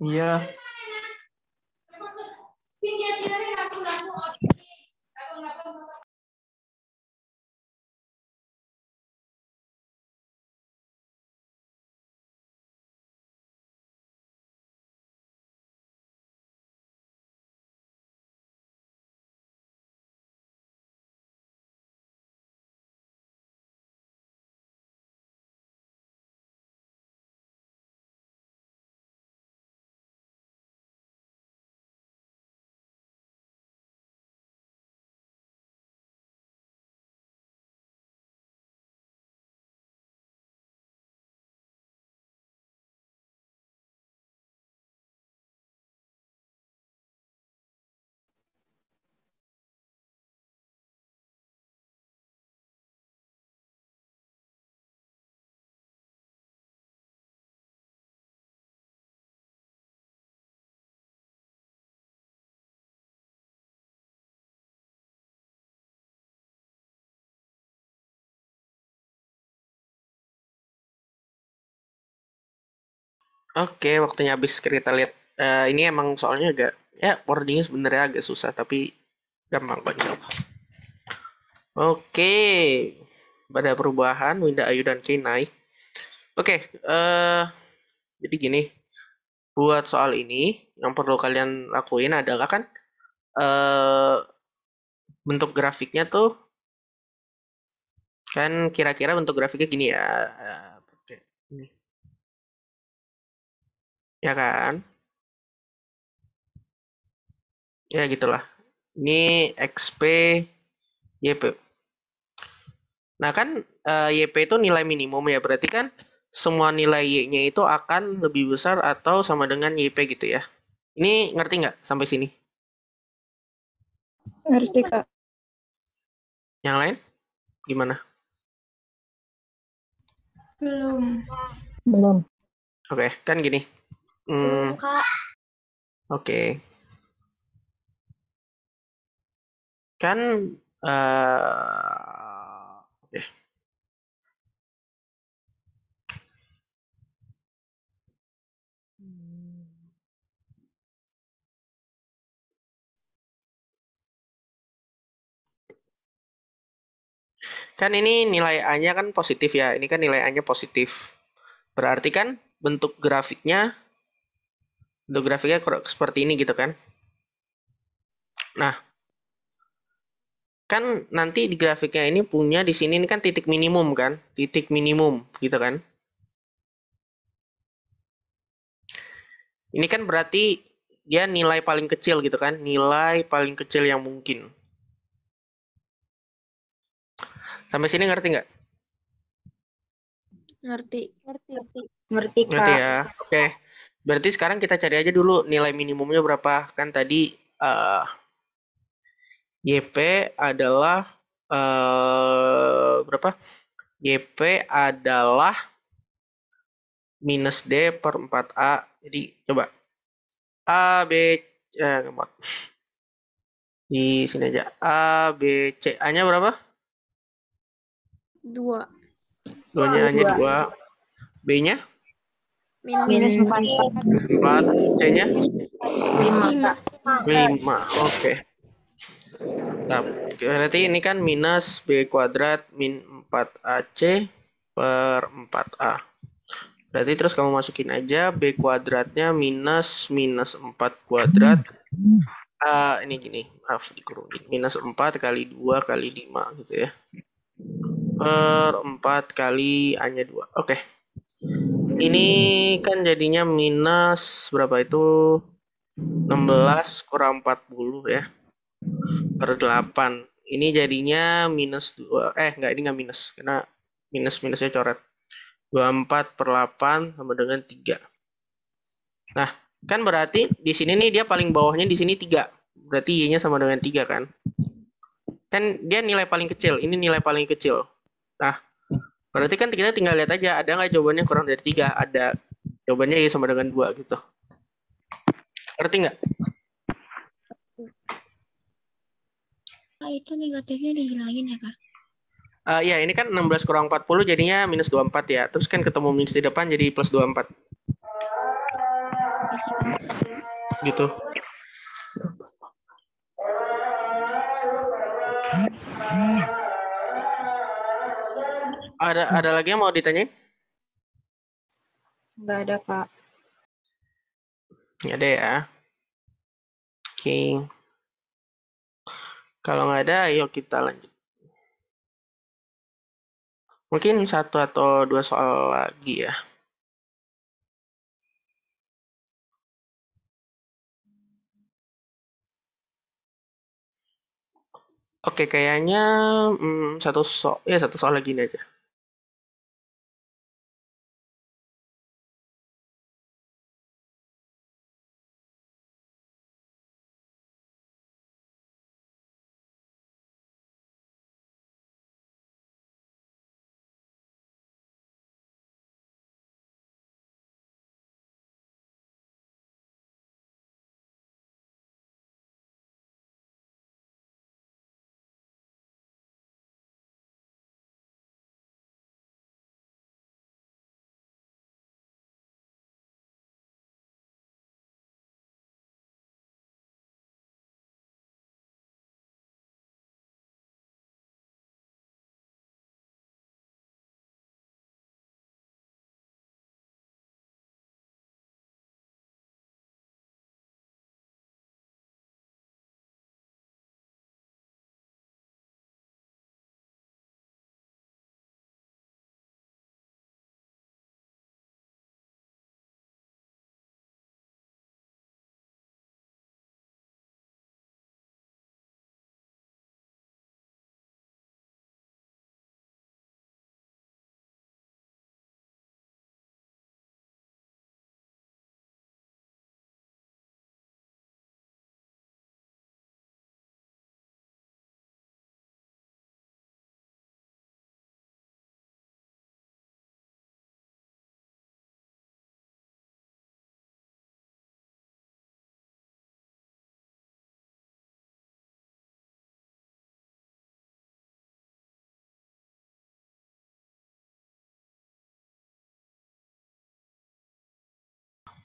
Yeah. Oke, waktunya habis kita lihat. Uh, ini emang soalnya agak ya wordingnya sebenarnya agak susah tapi gampang banget. Oke, pada perubahan Winda Ayu dan Kay naik. Oke, eh, jadi gini buat soal ini yang perlu kalian lakuin adalah kan eh, bentuk grafiknya tuh kan kira-kira bentuk grafiknya gini ya ya kan ya gitulah ini XP YP nah kan eh, YP itu nilai minimum ya berarti kan semua nilai Y-nya itu akan lebih besar atau sama dengan YP gitu ya ini ngerti nggak sampai sini ngerti kak yang lain gimana belum belum oke okay, kan gini Iya, hmm. Oke. Okay. Kan uh, eh, okay. Kan ini nilai A-nya kan positif ya. Ini kan nilai A-nya positif. Berarti kan bentuk grafiknya untuk grafiknya seperti ini gitu kan nah kan nanti di grafiknya ini punya di sini ini kan titik minimum kan titik minimum gitu kan ini kan berarti dia nilai paling kecil gitu kan nilai paling kecil yang mungkin sampai sini ngerti nggak ngerti ngerti ngerti ngerti, ngerti ya oke okay. Berarti sekarang kita cari aja dulu nilai minimumnya berapa. Kan tadi uh, eh, YP adalah uh, berapa? YP adalah minus D per 4A. Jadi coba A, B, C, eh, mau Di sini aja. A, B, C. A-nya berapa? Dua. dua nya hanya oh, dua. dua. B-nya? Minus empat. Empat. C-nya? Lima. Lima. Oke. Nah, berarti ini kan minus B kuadrat min empat ac per empat a Berarti terus kamu masukin aja B kuadratnya minus minus empat kuadrat. A, ini gini, maaf dikurung Minus empat kali dua kali lima gitu ya. Per empat kali A-nya Oke. Okay. Ini kan jadinya minus berapa itu? 16 kurang 40 ya. Per 8. Ini jadinya minus 2. Eh, enggak, ini enggak minus. Karena minus-minusnya coret. 24 per 8 sama dengan 3. Nah, kan berarti di sini nih dia paling bawahnya di sini 3. Berarti Y-nya sama dengan 3 kan? Kan dia nilai paling kecil. Ini nilai paling kecil. Nah, Berarti kan kita tinggal lihat aja ada nggak jawabannya kurang dari tiga, ada jawabannya ya sama dengan dua gitu. Ngerti nggak? Nah, itu negatifnya dihilangin ya kak? Uh, ya ini kan 16 kurang 40 jadinya minus 24 ya. Terus kan ketemu minus di depan jadi plus 24. Gitu. Hmm. Hmm. Ada ada lagi yang mau ditanyain? Enggak ada, Pak. Enggak ada ya. Oke. Kalau nggak ada, ayo kita lanjut. Mungkin satu atau dua soal lagi ya. Oke, kayaknya hmm, satu soal ya satu soal lagi aja.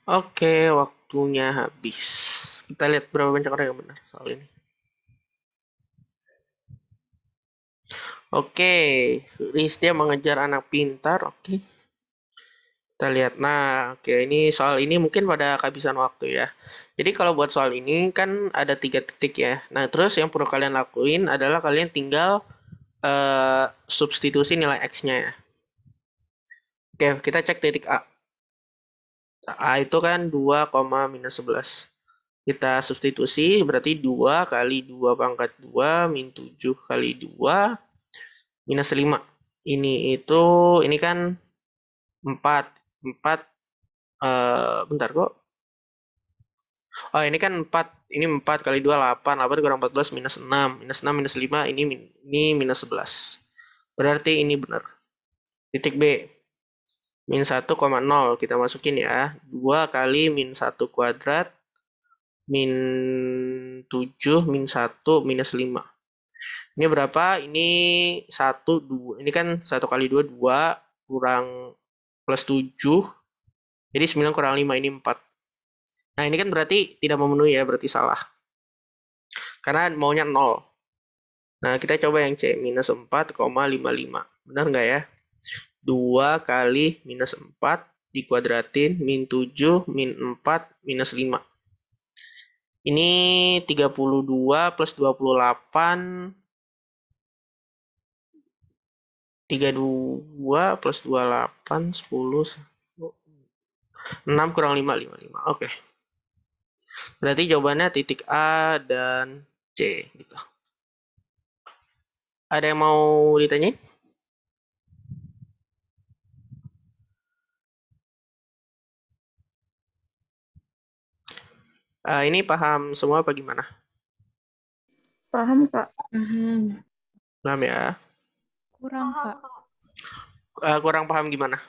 Oke, waktunya habis. Kita lihat berapa banyak orang yang benar soal ini. Oke, Riz dia mengejar anak pintar. Oke. Kita lihat. Nah, oke ini soal ini mungkin pada kehabisan waktu ya. Jadi kalau buat soal ini kan ada tiga titik ya. Nah, terus yang perlu kalian lakuin adalah kalian tinggal uh, substitusi nilai X-nya ya. Oke, kita cek titik A. A itu kan 2, minus 11. Kita substitusi berarti 2 kali 2 pangkat 2 min 7 kali 2 minus 5. Ini itu, ini kan 4. 4, uh, bentar kok. Oh ini kan 4, ini 4 kali 2, 8. 8 kurang 14 minus 6. Minus 6 minus 5, ini, ini minus 11. Berarti ini benar. Titik B. Min 1,0 kita masukin ya. 2 kali min 1 kuadrat min 7 min 1 minus 5. Ini berapa? Ini 1, 2. Ini kan 1 kali 2, 2 kurang plus 7. Jadi 9 kurang 5 ini 4. Nah ini kan berarti tidak memenuhi ya, berarti salah. Karena maunya 0. Nah kita coba yang C, minus 4,55. Benar nggak ya? 2 kali minus 4 dikuadratin min 7 min 4 minus 5. Ini 32 plus 28 32 plus 28 10 6 kurang 5 55. Oke. Okay. Berarti jawabannya titik A dan C gitu. Ada yang mau ditanyain? Uh, ini paham semua apa gimana? Paham, Kak. Paham. ya? Kurang, Kak. Uh, kurang paham gimana?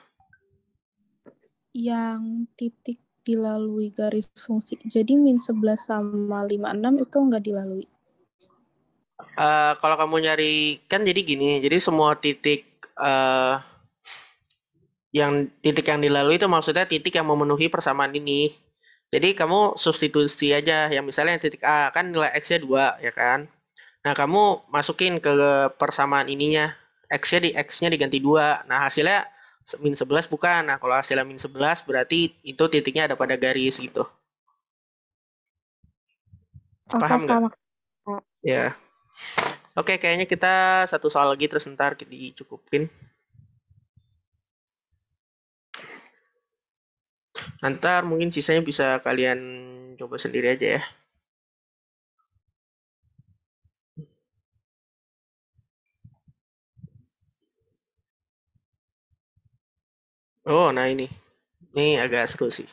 Yang titik dilalui garis fungsi. Jadi min 11 sama 56 itu nggak dilalui. Uh, kalau kamu nyari, kan jadi gini, jadi semua titik uh, yang titik yang dilalui itu maksudnya titik yang memenuhi persamaan ini. Jadi kamu substitusi aja yang misalnya yang titik A kan nilai X-nya dua ya kan. Nah, kamu masukin ke persamaan ininya. X-nya di X-nya diganti dua. Nah, hasilnya min sebelas bukan. Nah, kalau hasilnya min sebelas berarti itu titiknya ada pada garis gitu. Oh, Paham nggak? Ya. Oke, kayaknya kita satu soal lagi terus ntar dicukupin. Nanti mungkin sisanya bisa kalian coba sendiri aja ya. Oh, nah ini. Ini agak seru sih.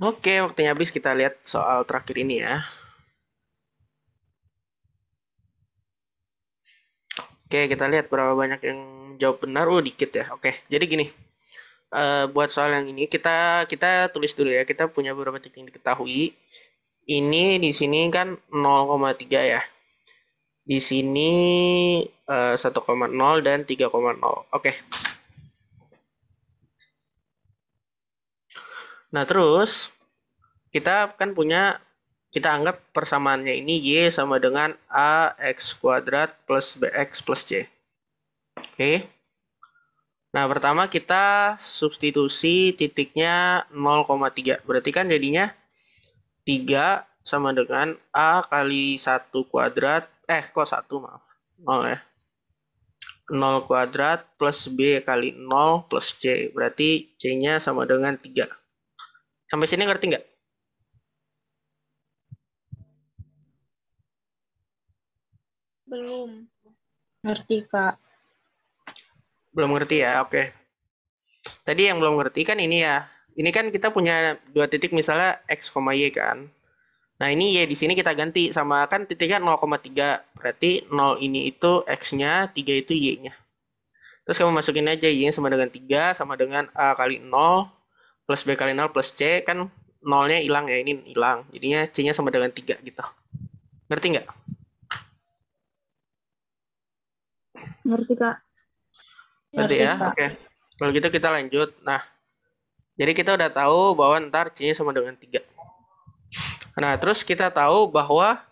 Oke, waktunya habis kita lihat soal terakhir ini ya. Oke, kita lihat berapa banyak yang jawab benar. Oh, dikit ya. Oke, jadi gini. Uh, buat soal yang ini kita kita tulis dulu ya. Kita punya beberapa titik yang diketahui. Ini di sini kan 0,3 ya. Di sini uh, eh, 1,0 dan 3,0. Oke. Nah, terus kita kan punya kita anggap persamaannya ini Y sama dengan AX kuadrat plus BX plus C. Oke. Okay. Nah, pertama kita substitusi titiknya 0,3. Berarti kan jadinya 3 sama dengan A kali 1 kuadrat, eh kok 1 maaf, 0 ya. 0 kuadrat plus B kali 0 plus C. Berarti C-nya sama dengan 3. Sampai sini ngerti nggak? Belum. Ngerti, Kak. Belum ngerti ya, oke. Okay. Tadi yang belum ngerti kan ini ya. Ini kan kita punya dua titik misalnya X, Y kan. Nah ini Y di sini kita ganti sama kan titiknya 0,3. Berarti 0 ini itu X-nya, 3 itu Y-nya. Terus kamu masukin aja Y sama dengan 3 sama dengan A kali 0 plus B kardinal plus C kan nolnya hilang ya ini hilang jadinya C-nya sama dengan 3 gitu ngerti nggak? ngerti kak ya, ngerti ya oke okay. kalau gitu kita lanjut nah jadi kita udah tahu bahwa ntar C-nya sama dengan 3 nah terus kita tahu bahwa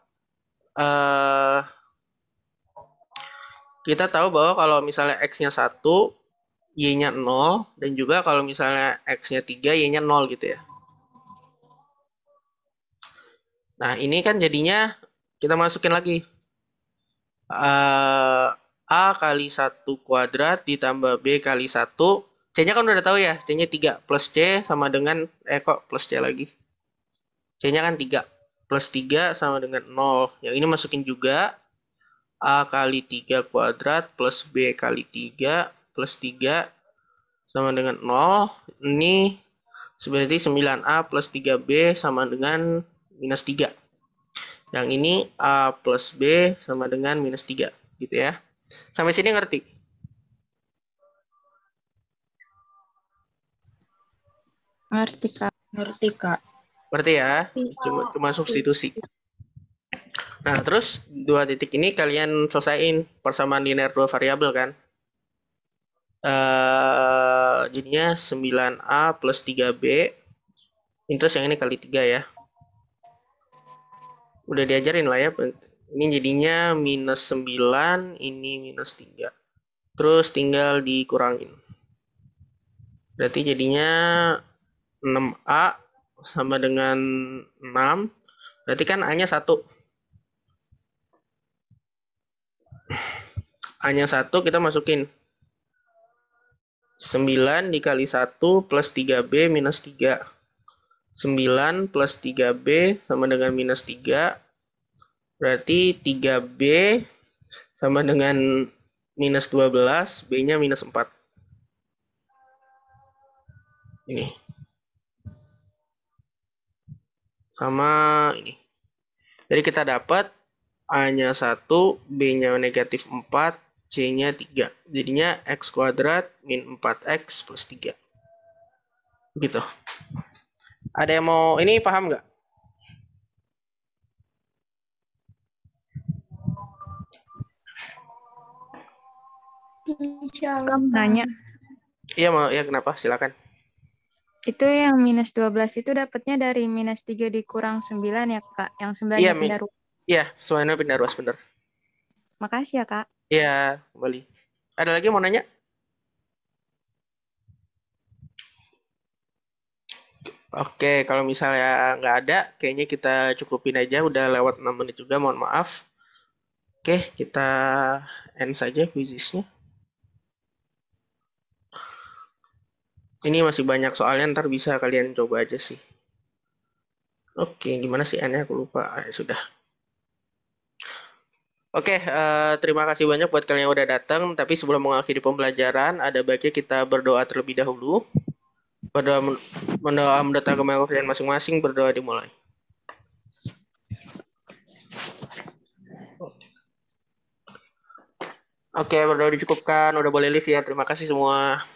eh uh, kita tahu bahwa kalau misalnya X-nya 1 Y-nya 0 dan juga kalau misalnya X-nya 3, Y-nya 0 gitu ya. Nah, ini kan jadinya kita masukin lagi. Uh, A kali 1 kuadrat ditambah B kali 1. C-nya kan udah tahu ya, C-nya 3 plus C sama dengan, eh kok plus C lagi. C-nya kan 3 plus 3 sama dengan 0. Yang ini masukin juga. A kali 3 kuadrat plus B kali 3 plus 3 sama dengan 0. Ini sebenarnya 9A plus 3B sama dengan minus 3. Yang ini A plus B sama dengan minus 3. Gitu ya. Sampai sini ngerti? Ngerti, Kak. Ngerti, Kak. Ngerti ya? Cuma, cuma substitusi. Nah, terus dua titik ini kalian selesaiin persamaan linear dua variabel kan? Eh, jadinya 9A plus 3B. Interest yang ini kali 3 ya. Udah diajarin lah ya. Ini jadinya minus 9, ini minus 3. Terus tinggal dikurangin. Berarti jadinya 6A sama dengan 6. Berarti kan A-nya 1. A-nya 1 kita masukin. 9 dikali 1 plus 3B minus 3. 9 plus 3B sama dengan minus 3. Berarti 3B sama dengan minus 12, B-nya minus 4. Ini. Sama ini. Jadi kita dapat A-nya 1, B-nya negatif 4, C-nya 3. Jadinya X kuadrat min 4X plus 3. Begitu. Ada yang mau, ini paham nggak? Insya Allah. Nanya. Iya, mau ya kenapa? Silakan. Itu yang minus 12 itu dapatnya dari minus 3 dikurang 9 ya, Kak? Yang 9 iya, pindah ruas. Iya, semuanya pindah ruas, benar. Makasih ya, Kak. Iya, kembali. Ada lagi mau nanya? Oke, kalau misalnya nggak ada, kayaknya kita cukupin aja. Udah lewat 6 menit juga, mohon maaf. Oke, kita end saja kuisisnya. Ini masih banyak soalnya, ntar bisa kalian coba aja sih. Oke, gimana sih endnya? Aku lupa. Ah, sudah. Oke, uh, terima kasih banyak buat kalian yang udah datang. Tapi sebelum mengakhiri pembelajaran, ada baiknya kita berdoa terlebih dahulu. Berdoa mendoa menurut kalian masing-masing, berdoa dimulai. Oke, berdoa dicukupkan. Udah boleh live ya. Terima kasih semua.